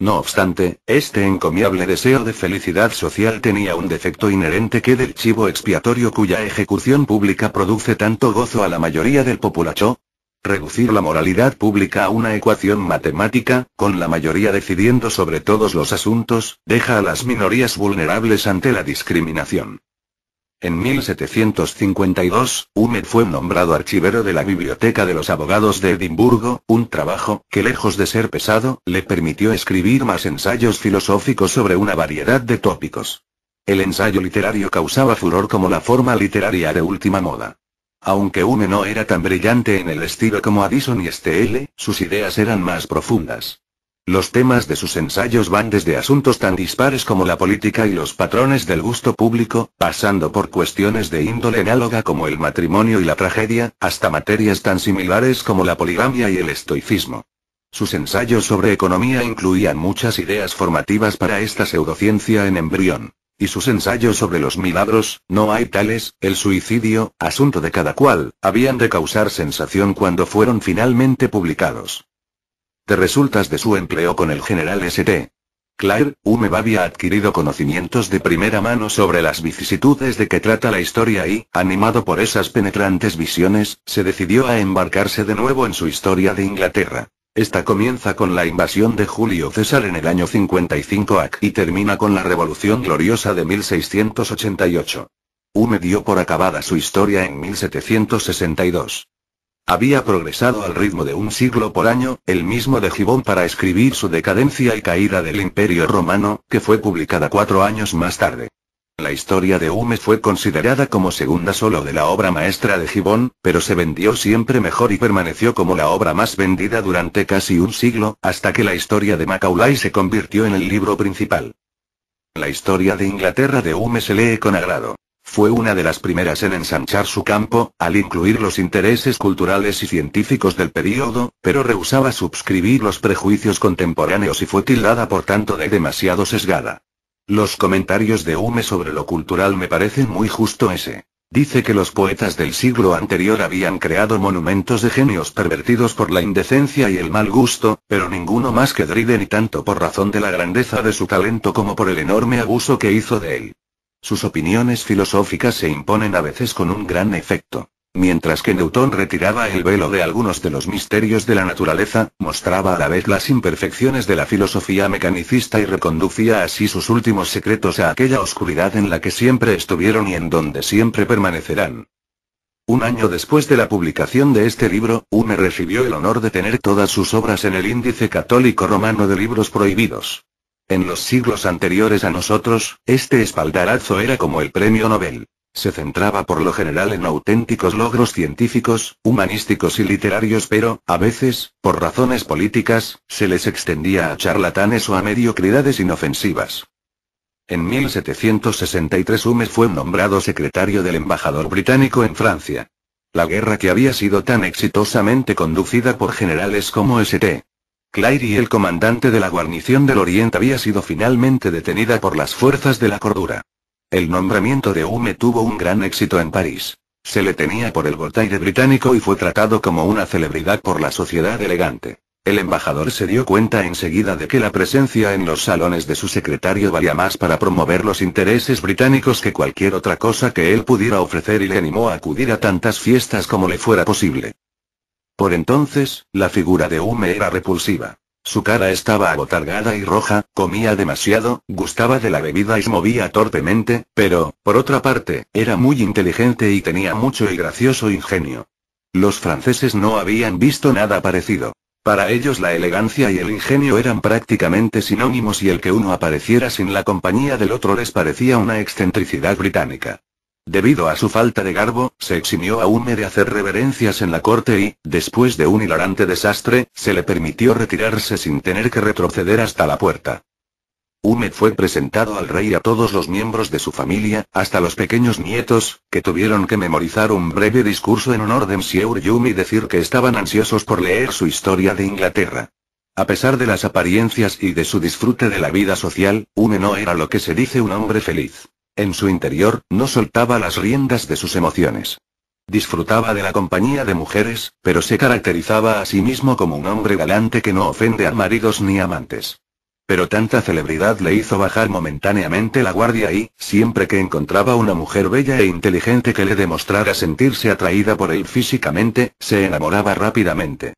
No obstante, este encomiable deseo de felicidad social tenía un defecto inherente que del chivo expiatorio cuya ejecución pública produce tanto gozo a la mayoría del populacho. Reducir la moralidad pública a una ecuación matemática, con la mayoría decidiendo sobre todos los asuntos, deja a las minorías vulnerables ante la discriminación. En 1752, Hume fue nombrado archivero de la Biblioteca de los Abogados de Edimburgo, un trabajo que lejos de ser pesado, le permitió escribir más ensayos filosóficos sobre una variedad de tópicos. El ensayo literario causaba furor como la forma literaria de última moda. Aunque Hume no era tan brillante en el estilo como Addison y Steele, sus ideas eran más profundas. Los temas de sus ensayos van desde asuntos tan dispares como la política y los patrones del gusto público, pasando por cuestiones de índole análoga como el matrimonio y la tragedia, hasta materias tan similares como la poligamia y el estoicismo. Sus ensayos sobre economía incluían muchas ideas formativas para esta pseudociencia en embrión. Y sus ensayos sobre los milagros, no hay tales, el suicidio, asunto de cada cual, habían de causar sensación cuando fueron finalmente publicados resultas de su empleo con el general St. Claire, Hume había adquirido conocimientos de primera mano sobre las vicisitudes de que trata la historia y, animado por esas penetrantes visiones, se decidió a embarcarse de nuevo en su historia de Inglaterra. Esta comienza con la invasión de Julio César en el año 55 AC y termina con la Revolución Gloriosa de 1688. Hume dio por acabada su historia en 1762. Había progresado al ritmo de un siglo por año, el mismo de Gibón para escribir su decadencia y caída del Imperio Romano, que fue publicada cuatro años más tarde. La historia de Hume fue considerada como segunda solo de la obra maestra de Gibón, pero se vendió siempre mejor y permaneció como la obra más vendida durante casi un siglo, hasta que la historia de Macaulay se convirtió en el libro principal. La historia de Inglaterra de Hume se lee con agrado. Fue una de las primeras en ensanchar su campo, al incluir los intereses culturales y científicos del período, pero rehusaba suscribir los prejuicios contemporáneos y fue tildada por tanto de demasiado sesgada. Los comentarios de Hume sobre lo cultural me parecen muy justo ese. Dice que los poetas del siglo anterior habían creado monumentos de genios pervertidos por la indecencia y el mal gusto, pero ninguno más que Dryden y tanto por razón de la grandeza de su talento como por el enorme abuso que hizo de él. Sus opiniones filosóficas se imponen a veces con un gran efecto. Mientras que Newton retiraba el velo de algunos de los misterios de la naturaleza, mostraba a la vez las imperfecciones de la filosofía mecanicista y reconducía así sus últimos secretos a aquella oscuridad en la que siempre estuvieron y en donde siempre permanecerán. Un año después de la publicación de este libro, Hume recibió el honor de tener todas sus obras en el índice católico romano de libros prohibidos. En los siglos anteriores a nosotros, este espaldarazo era como el premio Nobel. Se centraba por lo general en auténticos logros científicos, humanísticos y literarios, pero, a veces, por razones políticas, se les extendía a charlatanes o a mediocridades inofensivas. En 1763 Hume fue nombrado secretario del embajador británico en Francia. La guerra que había sido tan exitosamente conducida por generales como St. Claire y el comandante de la guarnición del Oriente había sido finalmente detenida por las fuerzas de la cordura. El nombramiento de Hume tuvo un gran éxito en París. Se le tenía por el Voltaire británico y fue tratado como una celebridad por la sociedad elegante. El embajador se dio cuenta enseguida de que la presencia en los salones de su secretario valía más para promover los intereses británicos que cualquier otra cosa que él pudiera ofrecer y le animó a acudir a tantas fiestas como le fuera posible. Por entonces, la figura de Hume era repulsiva. Su cara estaba abotargada y roja, comía demasiado, gustaba de la bebida y se movía torpemente, pero, por otra parte, era muy inteligente y tenía mucho y gracioso ingenio. Los franceses no habían visto nada parecido. Para ellos la elegancia y el ingenio eran prácticamente sinónimos y el que uno apareciera sin la compañía del otro les parecía una excentricidad británica. Debido a su falta de garbo, se eximió a Hume de hacer reverencias en la corte y, después de un hilarante desastre, se le permitió retirarse sin tener que retroceder hasta la puerta. Hume fue presentado al rey y a todos los miembros de su familia, hasta los pequeños nietos, que tuvieron que memorizar un breve discurso en honor de Monsieur Hume y decir que estaban ansiosos por leer su historia de Inglaterra. A pesar de las apariencias y de su disfrute de la vida social, Hume no era lo que se dice un hombre feliz. En su interior, no soltaba las riendas de sus emociones. Disfrutaba de la compañía de mujeres, pero se caracterizaba a sí mismo como un hombre galante que no ofende a maridos ni amantes. Pero tanta celebridad le hizo bajar momentáneamente la guardia y, siempre que encontraba una mujer bella e inteligente que le demostrara sentirse atraída por él físicamente, se enamoraba rápidamente.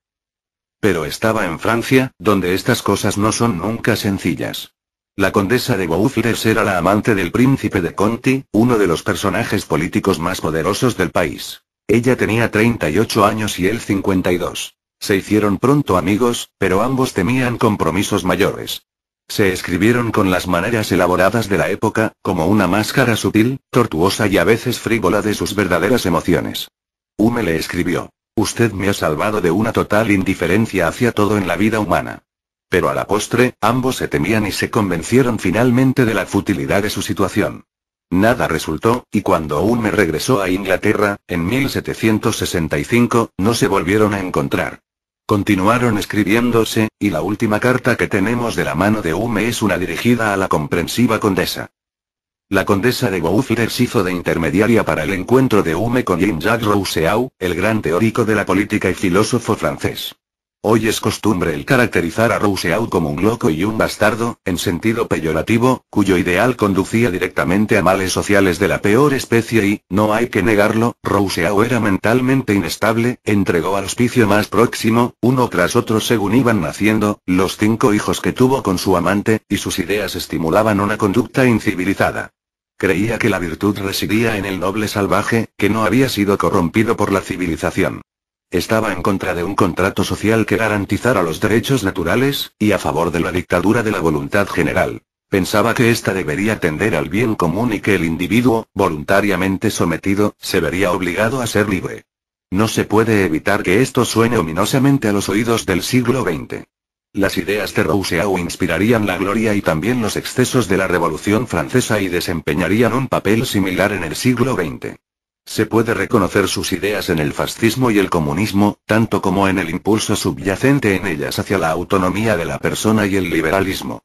Pero estaba en Francia, donde estas cosas no son nunca sencillas. La condesa de Boufflers era la amante del príncipe de Conti, uno de los personajes políticos más poderosos del país. Ella tenía 38 años y él 52. Se hicieron pronto amigos, pero ambos temían compromisos mayores. Se escribieron con las maneras elaboradas de la época, como una máscara sutil, tortuosa y a veces frívola de sus verdaderas emociones. Hume le escribió. Usted me ha salvado de una total indiferencia hacia todo en la vida humana. Pero a la postre, ambos se temían y se convencieron finalmente de la futilidad de su situación. Nada resultó, y cuando Hume regresó a Inglaterra, en 1765, no se volvieron a encontrar. Continuaron escribiéndose, y la última carta que tenemos de la mano de Hume es una dirigida a la comprensiva condesa. La condesa de se hizo de intermediaria para el encuentro de Hume con Jean-Jacques Rousseau, el gran teórico de la política y filósofo francés. Hoy es costumbre el caracterizar a Rousseau como un loco y un bastardo, en sentido peyorativo, cuyo ideal conducía directamente a males sociales de la peor especie y, no hay que negarlo, Rousseau era mentalmente inestable, entregó al hospicio más próximo, uno tras otro según iban naciendo, los cinco hijos que tuvo con su amante, y sus ideas estimulaban una conducta incivilizada. Creía que la virtud residía en el noble salvaje, que no había sido corrompido por la civilización. Estaba en contra de un contrato social que garantizara los derechos naturales, y a favor de la dictadura de la voluntad general. Pensaba que ésta debería tender al bien común y que el individuo, voluntariamente sometido, se vería obligado a ser libre. No se puede evitar que esto suene ominosamente a los oídos del siglo XX. Las ideas de Rousseau inspirarían la gloria y también los excesos de la Revolución Francesa y desempeñarían un papel similar en el siglo XX. Se puede reconocer sus ideas en el fascismo y el comunismo, tanto como en el impulso subyacente en ellas hacia la autonomía de la persona y el liberalismo.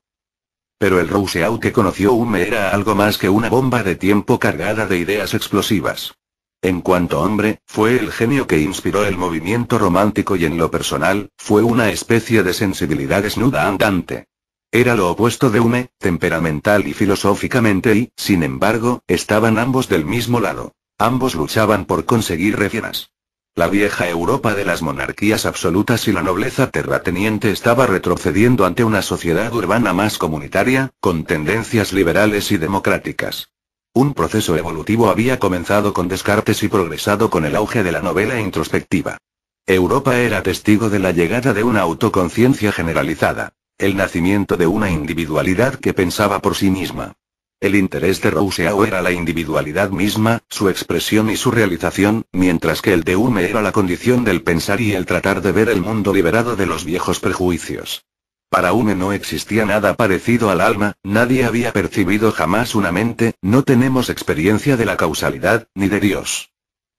Pero el Rousseau que conoció Hume era algo más que una bomba de tiempo cargada de ideas explosivas. En cuanto hombre, fue el genio que inspiró el movimiento romántico y en lo personal, fue una especie de sensibilidad desnuda andante. Era lo opuesto de Hume, temperamental y filosóficamente y, sin embargo, estaban ambos del mismo lado. Ambos luchaban por conseguir regiones. La vieja Europa de las monarquías absolutas y la nobleza terrateniente estaba retrocediendo ante una sociedad urbana más comunitaria, con tendencias liberales y democráticas. Un proceso evolutivo había comenzado con Descartes y progresado con el auge de la novela introspectiva. Europa era testigo de la llegada de una autoconciencia generalizada, el nacimiento de una individualidad que pensaba por sí misma. El interés de Rousseau era la individualidad misma, su expresión y su realización, mientras que el de Hume era la condición del pensar y el tratar de ver el mundo liberado de los viejos prejuicios. Para Hume no existía nada parecido al alma, nadie había percibido jamás una mente, no tenemos experiencia de la causalidad, ni de Dios.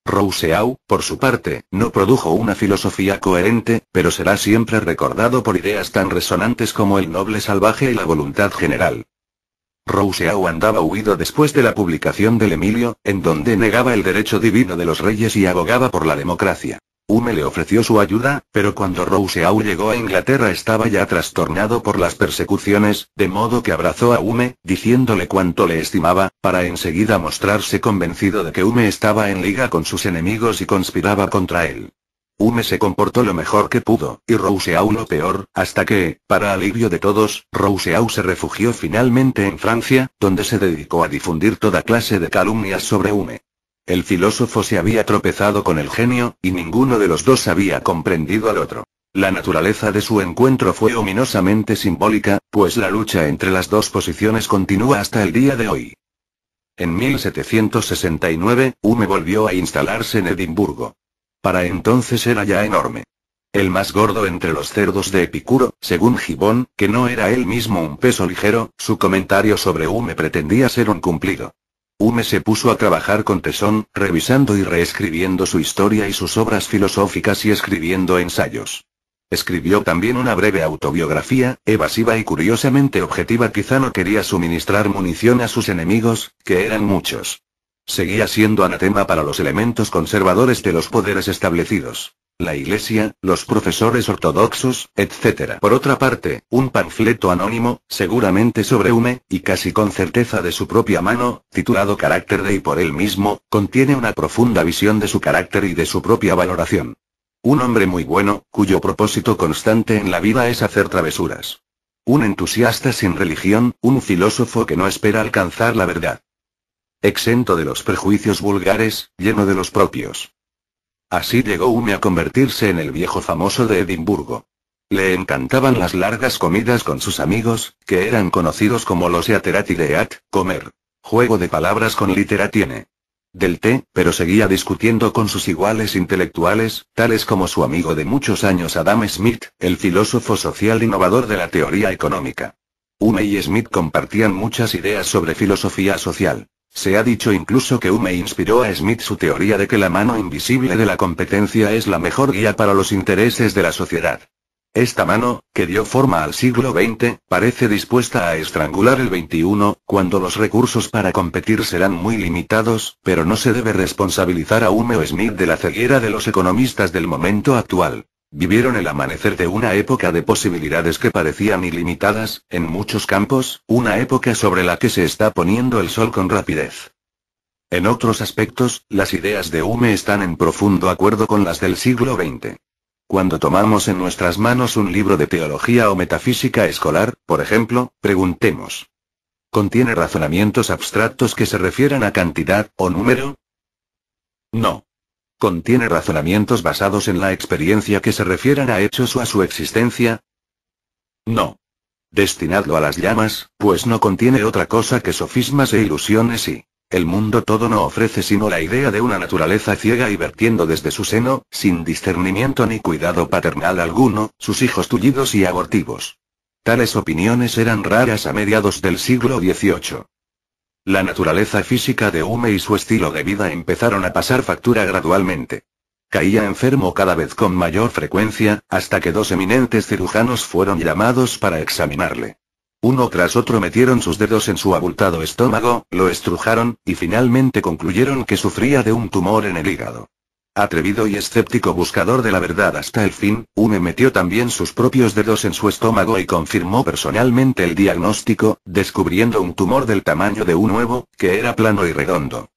Rousseau, por su parte, no produjo una filosofía coherente, pero será siempre recordado por ideas tan resonantes como el noble salvaje y la voluntad general. Rousseau andaba huido después de la publicación del Emilio, en donde negaba el derecho divino de los reyes y abogaba por la democracia. Hume le ofreció su ayuda, pero cuando Rousseau llegó a Inglaterra estaba ya trastornado por las persecuciones, de modo que abrazó a Hume, diciéndole cuánto le estimaba, para enseguida mostrarse convencido de que Hume estaba en liga con sus enemigos y conspiraba contra él. Hume se comportó lo mejor que pudo, y Rousseau lo peor, hasta que, para alivio de todos, Rousseau se refugió finalmente en Francia, donde se dedicó a difundir toda clase de calumnias sobre Hume. El filósofo se había tropezado con el genio, y ninguno de los dos había comprendido al otro. La naturaleza de su encuentro fue ominosamente simbólica, pues la lucha entre las dos posiciones continúa hasta el día de hoy. En 1769, Hume volvió a instalarse en Edimburgo. Para entonces era ya enorme. El más gordo entre los cerdos de Epicuro, según Gibón, que no era él mismo un peso ligero, su comentario sobre Hume pretendía ser un cumplido. Hume se puso a trabajar con tesón, revisando y reescribiendo su historia y sus obras filosóficas y escribiendo ensayos. Escribió también una breve autobiografía, evasiva y curiosamente objetiva quizá no quería suministrar munición a sus enemigos, que eran muchos seguía siendo anatema para los elementos conservadores de los poderes establecidos. La Iglesia, los profesores ortodoxos, etc. Por otra parte, un panfleto anónimo, seguramente sobre Hume, y casi con certeza de su propia mano, titulado Carácter de y por él mismo, contiene una profunda visión de su carácter y de su propia valoración. Un hombre muy bueno, cuyo propósito constante en la vida es hacer travesuras. Un entusiasta sin religión, un filósofo que no espera alcanzar la verdad. Exento de los prejuicios vulgares, lleno de los propios. Así llegó Hume a convertirse en el viejo famoso de Edimburgo. Le encantaban las largas comidas con sus amigos, que eran conocidos como los Eaterati de At, comer. Juego de palabras con litera Del té, pero seguía discutiendo con sus iguales intelectuales, tales como su amigo de muchos años Adam Smith, el filósofo social innovador de la teoría económica. Hume y Smith compartían muchas ideas sobre filosofía social. Se ha dicho incluso que Hume inspiró a Smith su teoría de que la mano invisible de la competencia es la mejor guía para los intereses de la sociedad. Esta mano, que dio forma al siglo XX, parece dispuesta a estrangular el XXI, cuando los recursos para competir serán muy limitados, pero no se debe responsabilizar a Hume o Smith de la ceguera de los economistas del momento actual. Vivieron el amanecer de una época de posibilidades que parecían ilimitadas, en muchos campos, una época sobre la que se está poniendo el sol con rapidez. En otros aspectos, las ideas de Hume están en profundo acuerdo con las del siglo XX. Cuando tomamos en nuestras manos un libro de teología o metafísica escolar, por ejemplo, preguntemos. ¿Contiene razonamientos abstractos que se refieran a cantidad o número? No. ¿Contiene razonamientos basados en la experiencia que se refieran a hechos o a su existencia? No. Destinadlo a las llamas, pues no contiene otra cosa que sofismas e ilusiones y... El mundo todo no ofrece sino la idea de una naturaleza ciega y vertiendo desde su seno, sin discernimiento ni cuidado paternal alguno, sus hijos tullidos y abortivos. Tales opiniones eran raras a mediados del siglo XVIII. La naturaleza física de Hume y su estilo de vida empezaron a pasar factura gradualmente. Caía enfermo cada vez con mayor frecuencia, hasta que dos eminentes cirujanos fueron llamados para examinarle. Uno tras otro metieron sus dedos en su abultado estómago, lo estrujaron, y finalmente concluyeron que sufría de un tumor en el hígado atrevido y escéptico buscador de la verdad hasta el fin, Hume metió también sus propios dedos en su estómago y confirmó personalmente el diagnóstico, descubriendo un tumor del tamaño de un huevo, que era plano y redondo.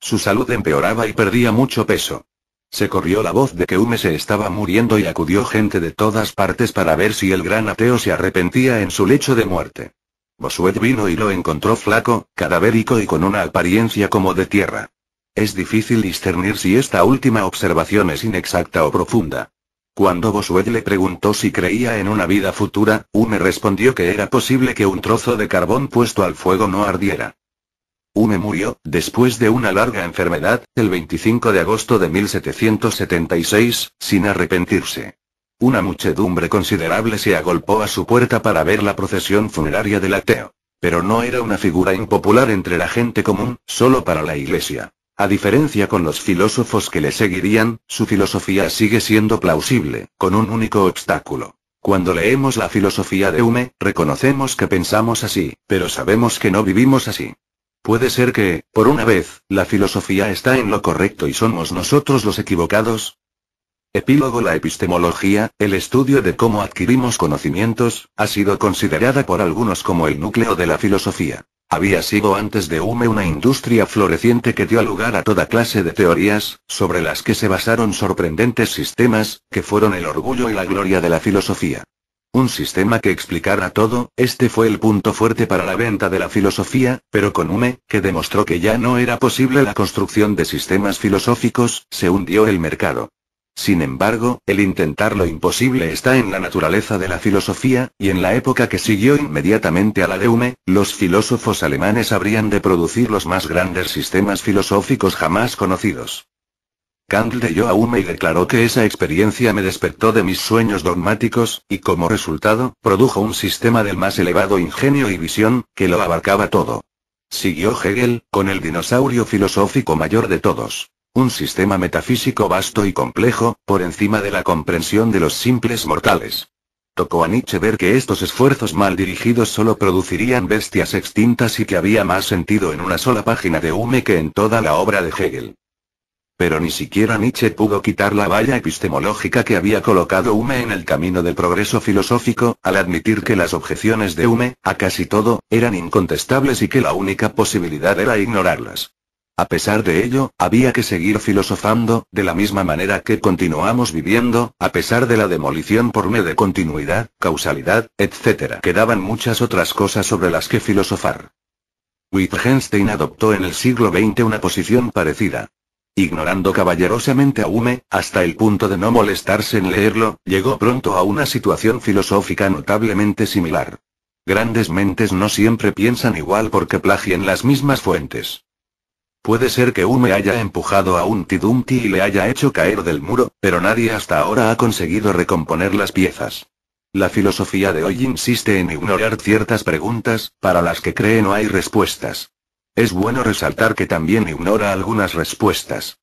Su salud empeoraba y perdía mucho peso. Se corrió la voz de que Hume se estaba muriendo y acudió gente de todas partes para ver si el gran ateo se arrepentía en su lecho de muerte. Bosuet vino y lo encontró flaco, cadavérico y con una apariencia como de tierra. Es difícil discernir si esta última observación es inexacta o profunda. Cuando Boswell le preguntó si creía en una vida futura, Hume respondió que era posible que un trozo de carbón puesto al fuego no ardiera. Hume murió, después de una larga enfermedad, el 25 de agosto de 1776, sin arrepentirse. Una muchedumbre considerable se agolpó a su puerta para ver la procesión funeraria del ateo. Pero no era una figura impopular entre la gente común, solo para la iglesia. A diferencia con los filósofos que le seguirían, su filosofía sigue siendo plausible, con un único obstáculo. Cuando leemos la filosofía de Hume, reconocemos que pensamos así, pero sabemos que no vivimos así. Puede ser que, por una vez, la filosofía está en lo correcto y somos nosotros los equivocados, Epílogo La epistemología, el estudio de cómo adquirimos conocimientos, ha sido considerada por algunos como el núcleo de la filosofía. Había sido antes de Hume una industria floreciente que dio lugar a toda clase de teorías, sobre las que se basaron sorprendentes sistemas, que fueron el orgullo y la gloria de la filosofía. Un sistema que explicara todo, este fue el punto fuerte para la venta de la filosofía, pero con Hume, que demostró que ya no era posible la construcción de sistemas filosóficos, se hundió el mercado. Sin embargo, el intentar lo imposible está en la naturaleza de la filosofía, y en la época que siguió inmediatamente a la de Hume, los filósofos alemanes habrían de producir los más grandes sistemas filosóficos jamás conocidos. Kant leyó a Hume y declaró que esa experiencia me despertó de mis sueños dogmáticos, y como resultado, produjo un sistema del más elevado ingenio y visión, que lo abarcaba todo. Siguió Hegel, con el dinosaurio filosófico mayor de todos. Un sistema metafísico vasto y complejo, por encima de la comprensión de los simples mortales. Tocó a Nietzsche ver que estos esfuerzos mal dirigidos solo producirían bestias extintas y que había más sentido en una sola página de Hume que en toda la obra de Hegel. Pero ni siquiera Nietzsche pudo quitar la valla epistemológica que había colocado Hume en el camino del progreso filosófico, al admitir que las objeciones de Hume, a casi todo, eran incontestables y que la única posibilidad era ignorarlas. A pesar de ello, había que seguir filosofando, de la misma manera que continuamos viviendo, a pesar de la demolición por medio de continuidad, causalidad, etc. Quedaban muchas otras cosas sobre las que filosofar. Wittgenstein adoptó en el siglo XX una posición parecida. Ignorando caballerosamente a Hume, hasta el punto de no molestarse en leerlo, llegó pronto a una situación filosófica notablemente similar. Grandes mentes no siempre piensan igual porque plagien las mismas fuentes. Puede ser que uno haya empujado a un Tidumti y le haya hecho caer del muro, pero nadie hasta ahora ha conseguido recomponer las piezas. La filosofía de hoy insiste en ignorar ciertas preguntas, para las que cree no hay respuestas. Es bueno resaltar que también ignora algunas respuestas.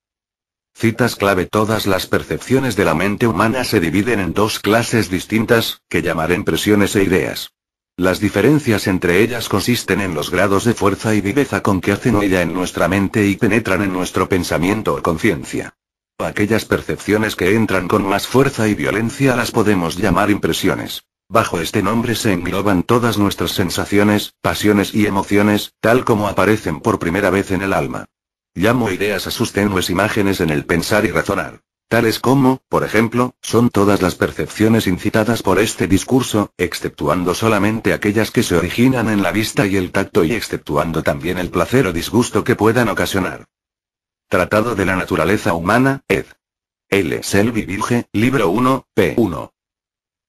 Citas clave Todas las percepciones de la mente humana se dividen en dos clases distintas, que llamaré impresiones e ideas. Las diferencias entre ellas consisten en los grados de fuerza y viveza con que hacen huella en nuestra mente y penetran en nuestro pensamiento o conciencia. Aquellas percepciones que entran con más fuerza y violencia las podemos llamar impresiones. Bajo este nombre se engloban todas nuestras sensaciones, pasiones y emociones, tal como aparecen por primera vez en el alma. Llamo ideas a sus tenues imágenes en el pensar y razonar tales como, por ejemplo, son todas las percepciones incitadas por este discurso, exceptuando solamente aquellas que se originan en la vista y el tacto y exceptuando también el placer o disgusto que puedan ocasionar. Tratado de la naturaleza humana, ed. L. Selvi Virge, libro 1, p. 1.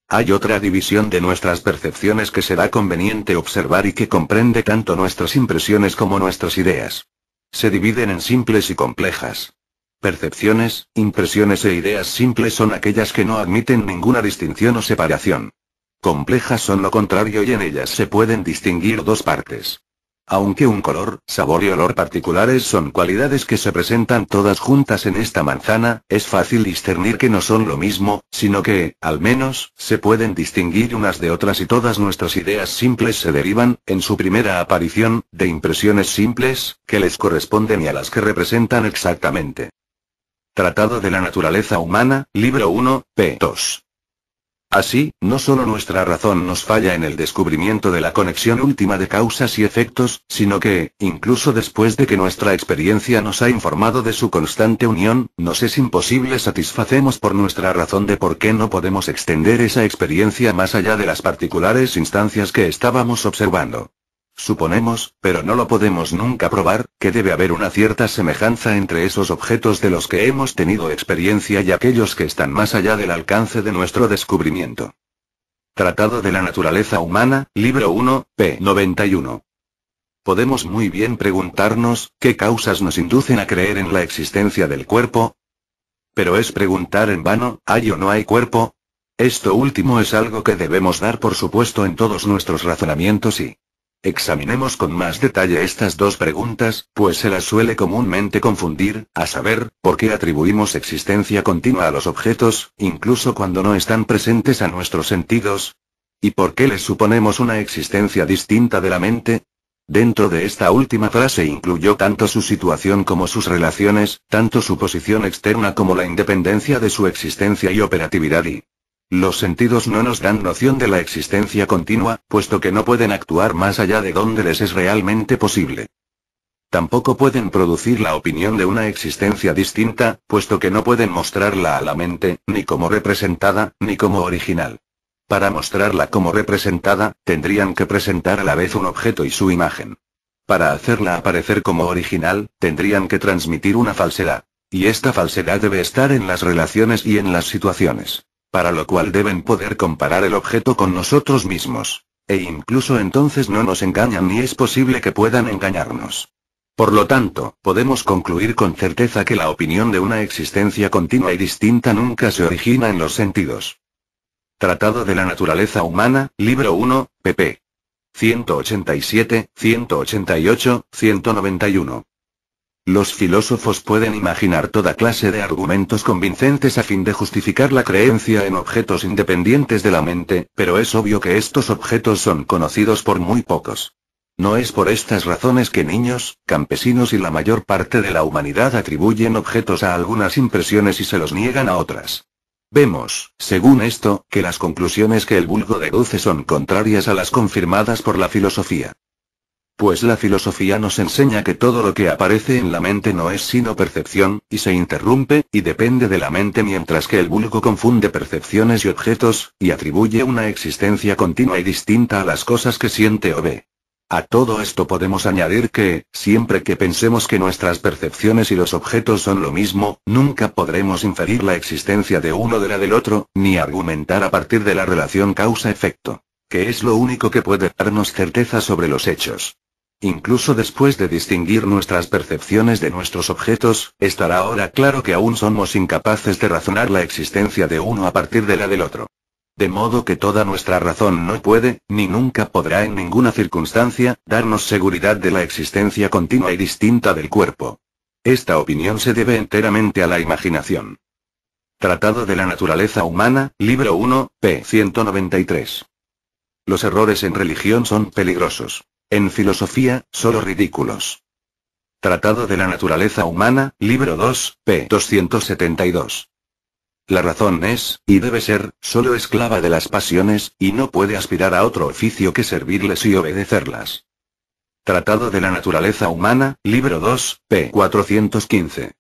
Hay otra división de nuestras percepciones que será conveniente observar y que comprende tanto nuestras impresiones como nuestras ideas. Se dividen en simples y complejas. Percepciones, impresiones e ideas simples son aquellas que no admiten ninguna distinción o separación. Complejas son lo contrario y en ellas se pueden distinguir dos partes. Aunque un color, sabor y olor particulares son cualidades que se presentan todas juntas en esta manzana, es fácil discernir que no son lo mismo, sino que, al menos, se pueden distinguir unas de otras y todas nuestras ideas simples se derivan, en su primera aparición, de impresiones simples, que les corresponden y a las que representan exactamente. Tratado de la Naturaleza Humana, libro 1, p. 2. Así, no solo nuestra razón nos falla en el descubrimiento de la conexión última de causas y efectos, sino que, incluso después de que nuestra experiencia nos ha informado de su constante unión, nos es imposible satisfacemos por nuestra razón de por qué no podemos extender esa experiencia más allá de las particulares instancias que estábamos observando. Suponemos, pero no lo podemos nunca probar, que debe haber una cierta semejanza entre esos objetos de los que hemos tenido experiencia y aquellos que están más allá del alcance de nuestro descubrimiento. Tratado de la Naturaleza Humana, libro 1, p. 91. Podemos muy bien preguntarnos, ¿qué causas nos inducen a creer en la existencia del cuerpo? Pero es preguntar en vano, ¿hay o no hay cuerpo? Esto último es algo que debemos dar por supuesto en todos nuestros razonamientos y Examinemos con más detalle estas dos preguntas, pues se las suele comúnmente confundir, a saber, ¿por qué atribuimos existencia continua a los objetos, incluso cuando no están presentes a nuestros sentidos? ¿Y por qué les suponemos una existencia distinta de la mente? Dentro de esta última frase incluyó tanto su situación como sus relaciones, tanto su posición externa como la independencia de su existencia y operatividad y, los sentidos no nos dan noción de la existencia continua, puesto que no pueden actuar más allá de donde les es realmente posible. Tampoco pueden producir la opinión de una existencia distinta, puesto que no pueden mostrarla a la mente, ni como representada, ni como original. Para mostrarla como representada, tendrían que presentar a la vez un objeto y su imagen. Para hacerla aparecer como original, tendrían que transmitir una falsedad. Y esta falsedad debe estar en las relaciones y en las situaciones para lo cual deben poder comparar el objeto con nosotros mismos. E incluso entonces no nos engañan ni es posible que puedan engañarnos. Por lo tanto, podemos concluir con certeza que la opinión de una existencia continua y distinta nunca se origina en los sentidos. Tratado de la Naturaleza Humana, Libro 1, pp. 187, 188, 191. Los filósofos pueden imaginar toda clase de argumentos convincentes a fin de justificar la creencia en objetos independientes de la mente, pero es obvio que estos objetos son conocidos por muy pocos. No es por estas razones que niños, campesinos y la mayor parte de la humanidad atribuyen objetos a algunas impresiones y se los niegan a otras. Vemos, según esto, que las conclusiones que el vulgo deduce son contrarias a las confirmadas por la filosofía. Pues la filosofía nos enseña que todo lo que aparece en la mente no es sino percepción, y se interrumpe, y depende de la mente mientras que el vulgo confunde percepciones y objetos, y atribuye una existencia continua y distinta a las cosas que siente o ve. A todo esto podemos añadir que, siempre que pensemos que nuestras percepciones y los objetos son lo mismo, nunca podremos inferir la existencia de uno de la del otro, ni argumentar a partir de la relación causa-efecto, que es lo único que puede darnos certeza sobre los hechos. Incluso después de distinguir nuestras percepciones de nuestros objetos, estará ahora claro que aún somos incapaces de razonar la existencia de uno a partir de la del otro. De modo que toda nuestra razón no puede, ni nunca podrá en ninguna circunstancia, darnos seguridad de la existencia continua y distinta del cuerpo. Esta opinión se debe enteramente a la imaginación. Tratado de la Naturaleza Humana, libro 1, p. 193. Los errores en religión son peligrosos. En filosofía, solo ridículos. Tratado de la Naturaleza Humana, libro 2, p. 272. La razón es, y debe ser, solo esclava de las pasiones, y no puede aspirar a otro oficio que servirles y obedecerlas. Tratado de la Naturaleza Humana, libro 2, p. 415.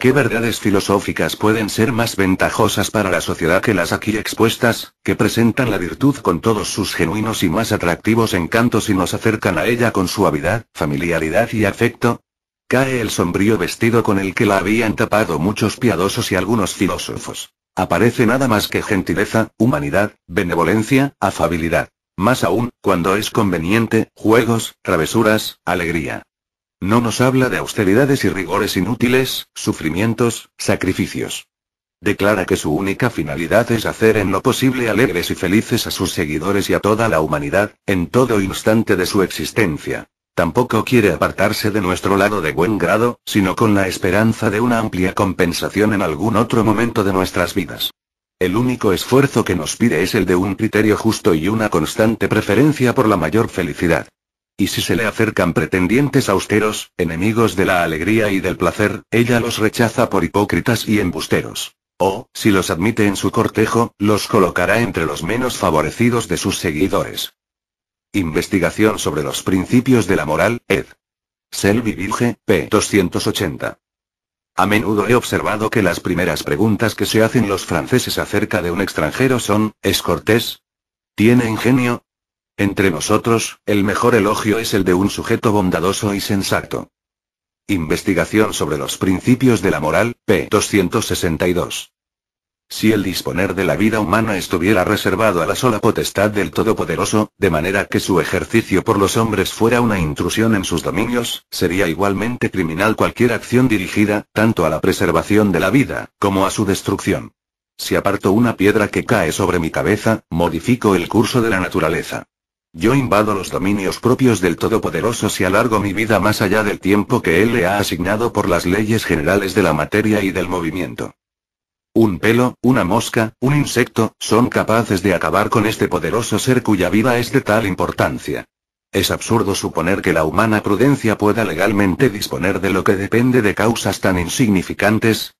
¿Qué verdades filosóficas pueden ser más ventajosas para la sociedad que las aquí expuestas, que presentan la virtud con todos sus genuinos y más atractivos encantos y nos acercan a ella con suavidad, familiaridad y afecto? Cae el sombrío vestido con el que la habían tapado muchos piadosos y algunos filósofos. Aparece nada más que gentileza, humanidad, benevolencia, afabilidad. Más aún, cuando es conveniente, juegos, travesuras, alegría. No nos habla de austeridades y rigores inútiles, sufrimientos, sacrificios. Declara que su única finalidad es hacer en lo posible alegres y felices a sus seguidores y a toda la humanidad, en todo instante de su existencia. Tampoco quiere apartarse de nuestro lado de buen grado, sino con la esperanza de una amplia compensación en algún otro momento de nuestras vidas. El único esfuerzo que nos pide es el de un criterio justo y una constante preferencia por la mayor felicidad. Y si se le acercan pretendientes austeros, enemigos de la alegría y del placer, ella los rechaza por hipócritas y embusteros. O, si los admite en su cortejo, los colocará entre los menos favorecidos de sus seguidores. Investigación sobre los principios de la moral, ed. Selvi Virge, p. 280. A menudo he observado que las primeras preguntas que se hacen los franceses acerca de un extranjero son, ¿es cortés? ¿Tiene ingenio? Entre nosotros, el mejor elogio es el de un sujeto bondadoso y sensato. Investigación sobre los principios de la moral, p. 262. Si el disponer de la vida humana estuviera reservado a la sola potestad del Todopoderoso, de manera que su ejercicio por los hombres fuera una intrusión en sus dominios, sería igualmente criminal cualquier acción dirigida, tanto a la preservación de la vida, como a su destrucción. Si aparto una piedra que cae sobre mi cabeza, modifico el curso de la naturaleza. Yo invado los dominios propios del Todopoderoso si alargo mi vida más allá del tiempo que Él le ha asignado por las leyes generales de la materia y del movimiento. Un pelo, una mosca, un insecto, son capaces de acabar con este poderoso ser cuya vida es de tal importancia. Es absurdo suponer que la humana prudencia pueda legalmente disponer de lo que depende de causas tan insignificantes.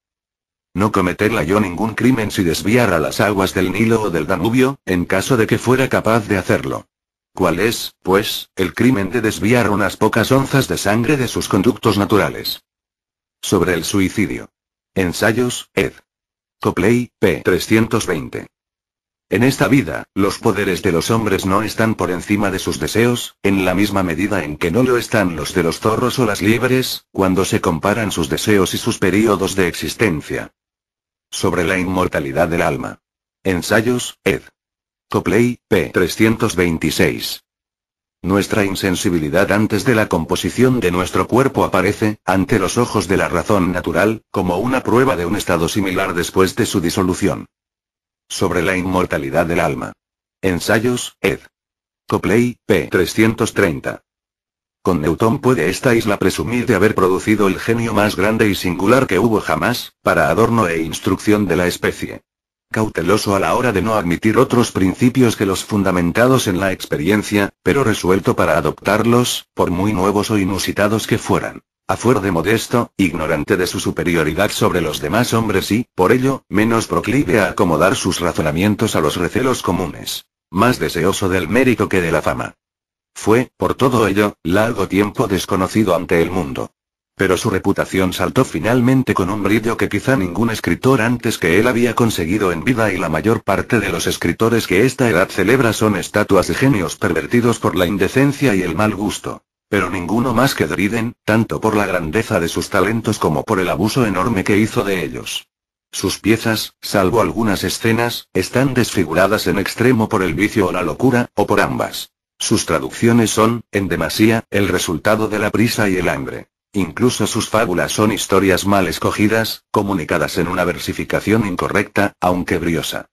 No cometerla yo ningún crimen si desviara las aguas del Nilo o del Danubio, en caso de que fuera capaz de hacerlo. ¿Cuál es, pues, el crimen de desviar unas pocas onzas de sangre de sus conductos naturales? Sobre el suicidio. Ensayos, ed. Copley, p. 320. En esta vida, los poderes de los hombres no están por encima de sus deseos, en la misma medida en que no lo están los de los zorros o las liebres, cuando se comparan sus deseos y sus períodos de existencia. Sobre la inmortalidad del alma. Ensayos, ed. Copley, p. 326. Nuestra insensibilidad antes de la composición de nuestro cuerpo aparece, ante los ojos de la razón natural, como una prueba de un estado similar después de su disolución. Sobre la inmortalidad del alma. Ensayos, ed. Copley, p. 330. Con Newton puede esta isla presumir de haber producido el genio más grande y singular que hubo jamás, para adorno e instrucción de la especie cauteloso a la hora de no admitir otros principios que los fundamentados en la experiencia, pero resuelto para adoptarlos, por muy nuevos o inusitados que fueran. Afuera de modesto, ignorante de su superioridad sobre los demás hombres y, por ello, menos proclive a acomodar sus razonamientos a los recelos comunes. Más deseoso del mérito que de la fama. Fue, por todo ello, largo tiempo desconocido ante el mundo. Pero su reputación saltó finalmente con un brillo que quizá ningún escritor antes que él había conseguido en vida y la mayor parte de los escritores que esta edad celebra son estatuas de genios pervertidos por la indecencia y el mal gusto. Pero ninguno más que Driden, tanto por la grandeza de sus talentos como por el abuso enorme que hizo de ellos. Sus piezas, salvo algunas escenas, están desfiguradas en extremo por el vicio o la locura, o por ambas. Sus traducciones son, en demasía, el resultado de la prisa y el hambre. Incluso sus fábulas son historias mal escogidas, comunicadas en una versificación incorrecta, aunque briosa.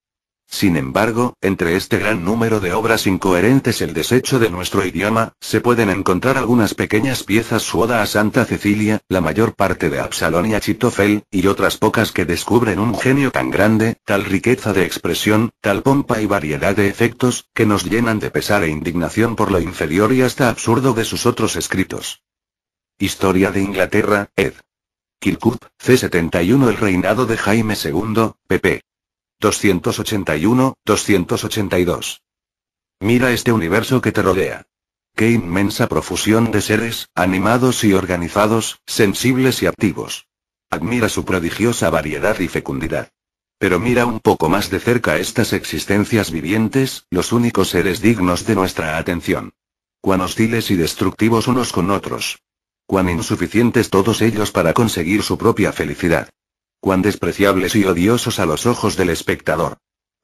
Sin embargo, entre este gran número de obras incoherentes el desecho de nuestro idioma, se pueden encontrar algunas pequeñas piezas su a Santa Cecilia, la mayor parte de Absalón y Chitofel, y otras pocas que descubren un genio tan grande, tal riqueza de expresión, tal pompa y variedad de efectos, que nos llenan de pesar e indignación por lo inferior y hasta absurdo de sus otros escritos. Historia de Inglaterra, ed. Kirkup, C71 El reinado de Jaime II, pp. 281, 282. Mira este universo que te rodea. Qué inmensa profusión de seres, animados y organizados, sensibles y activos. Admira su prodigiosa variedad y fecundidad. Pero mira un poco más de cerca estas existencias vivientes, los únicos seres dignos de nuestra atención. Cuán hostiles y destructivos unos con otros, Cuán insuficientes todos ellos para conseguir su propia felicidad. Cuán despreciables y odiosos a los ojos del espectador.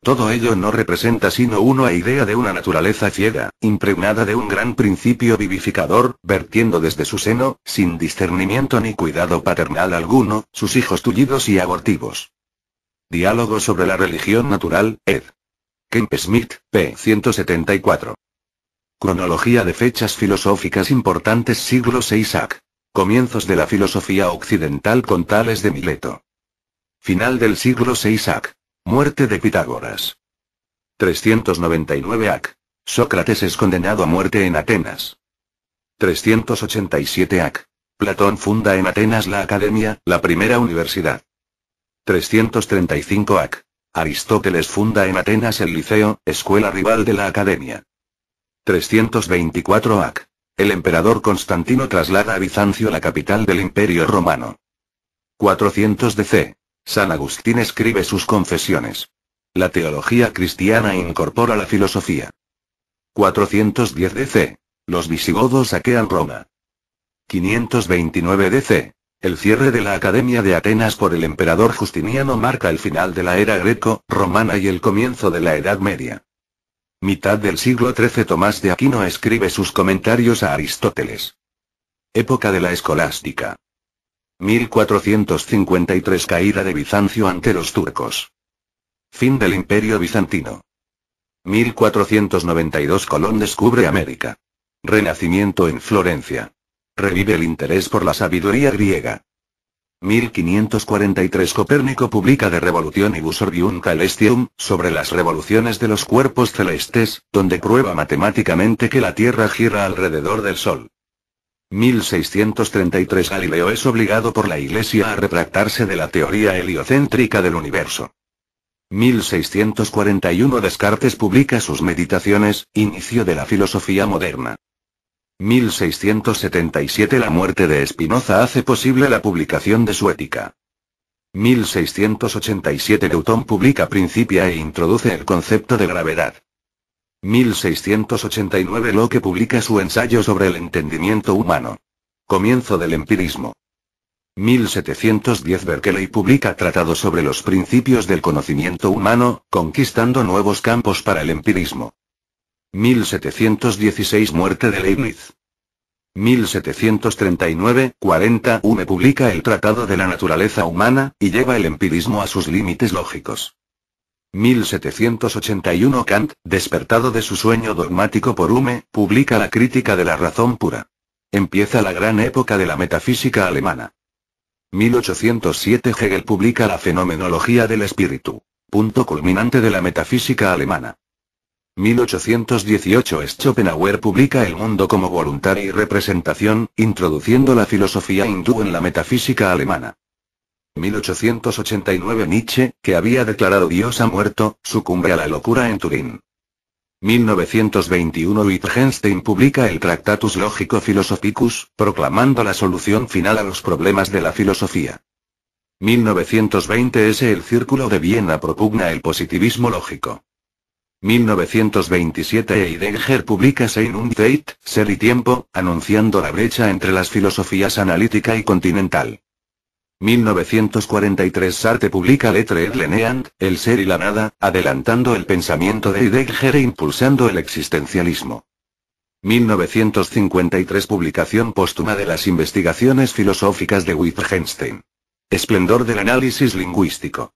Todo ello no representa sino una idea de una naturaleza ciega, impregnada de un gran principio vivificador, vertiendo desde su seno, sin discernimiento ni cuidado paternal alguno, sus hijos tullidos y abortivos. Diálogo sobre la religión natural, ed. Kemp Smith, p. 174. Cronología de fechas filosóficas importantes siglo VI AC. Comienzos de la filosofía occidental con Tales de Mileto. Final del siglo VI AC. Muerte de Pitágoras. 399 AC. Sócrates es condenado a muerte en Atenas. 387 AC. Platón funda en Atenas la Academia, la primera universidad. 335 AC. Aristóteles funda en Atenas el Liceo, escuela rival de la Academia. 324 AC. El emperador Constantino traslada a Bizancio la capital del Imperio Romano. 400 DC. San Agustín escribe sus confesiones. La teología cristiana incorpora la filosofía. 410 DC. Los visigodos saquean Roma. 529 DC. El cierre de la Academia de Atenas por el emperador Justiniano marca el final de la era greco-romana y el comienzo de la Edad Media. Mitad del siglo XIII Tomás de Aquino escribe sus comentarios a Aristóteles. Época de la escolástica. 1453 Caída de Bizancio ante los turcos. Fin del Imperio Bizantino. 1492 Colón descubre América. Renacimiento en Florencia. Revive el interés por la sabiduría griega. 1543 Copérnico publica De Revolución y Calestium, sobre las revoluciones de los cuerpos celestes, donde prueba matemáticamente que la Tierra gira alrededor del Sol. 1633 Galileo es obligado por la Iglesia a retractarse de la teoría heliocéntrica del universo. 1641 Descartes publica sus meditaciones, inicio de la filosofía moderna. 1677 La muerte de Espinoza hace posible la publicación de su ética. 1687 Newton publica Principia e introduce el concepto de gravedad. 1689 Locke publica su ensayo sobre el entendimiento humano. Comienzo del empirismo. 1710 Berkeley publica Tratado sobre los principios del conocimiento humano, conquistando nuevos campos para el empirismo. 1716 Muerte de Leibniz. 1739-40 Hume publica el Tratado de la Naturaleza Humana, y lleva el empirismo a sus límites lógicos. 1781 Kant, despertado de su sueño dogmático por Hume, publica la Crítica de la Razón Pura. Empieza la gran época de la metafísica alemana. 1807 Hegel publica la Fenomenología del Espíritu. Punto culminante de la metafísica alemana. 1818 Schopenhauer publica El mundo como voluntad y representación, introduciendo la filosofía hindú en la metafísica alemana. 1889 Nietzsche, que había declarado Dios ha muerto, sucumbe a la locura en Turín. 1921 Wittgenstein publica el Tractatus Logico Philosophicus, proclamando la solución final a los problemas de la filosofía. 1920 S. El Círculo de Viena propugna el positivismo lógico. 1927 Heidegger publica Sein und Zeit, Ser y Tiempo, anunciando la brecha entre las filosofías analítica y continental. 1943 Sartre publica Lettre et Leneant, El ser y la nada, adelantando el pensamiento de Heidegger e impulsando el existencialismo. 1953 Publicación póstuma de las investigaciones filosóficas de Wittgenstein. Esplendor del análisis lingüístico.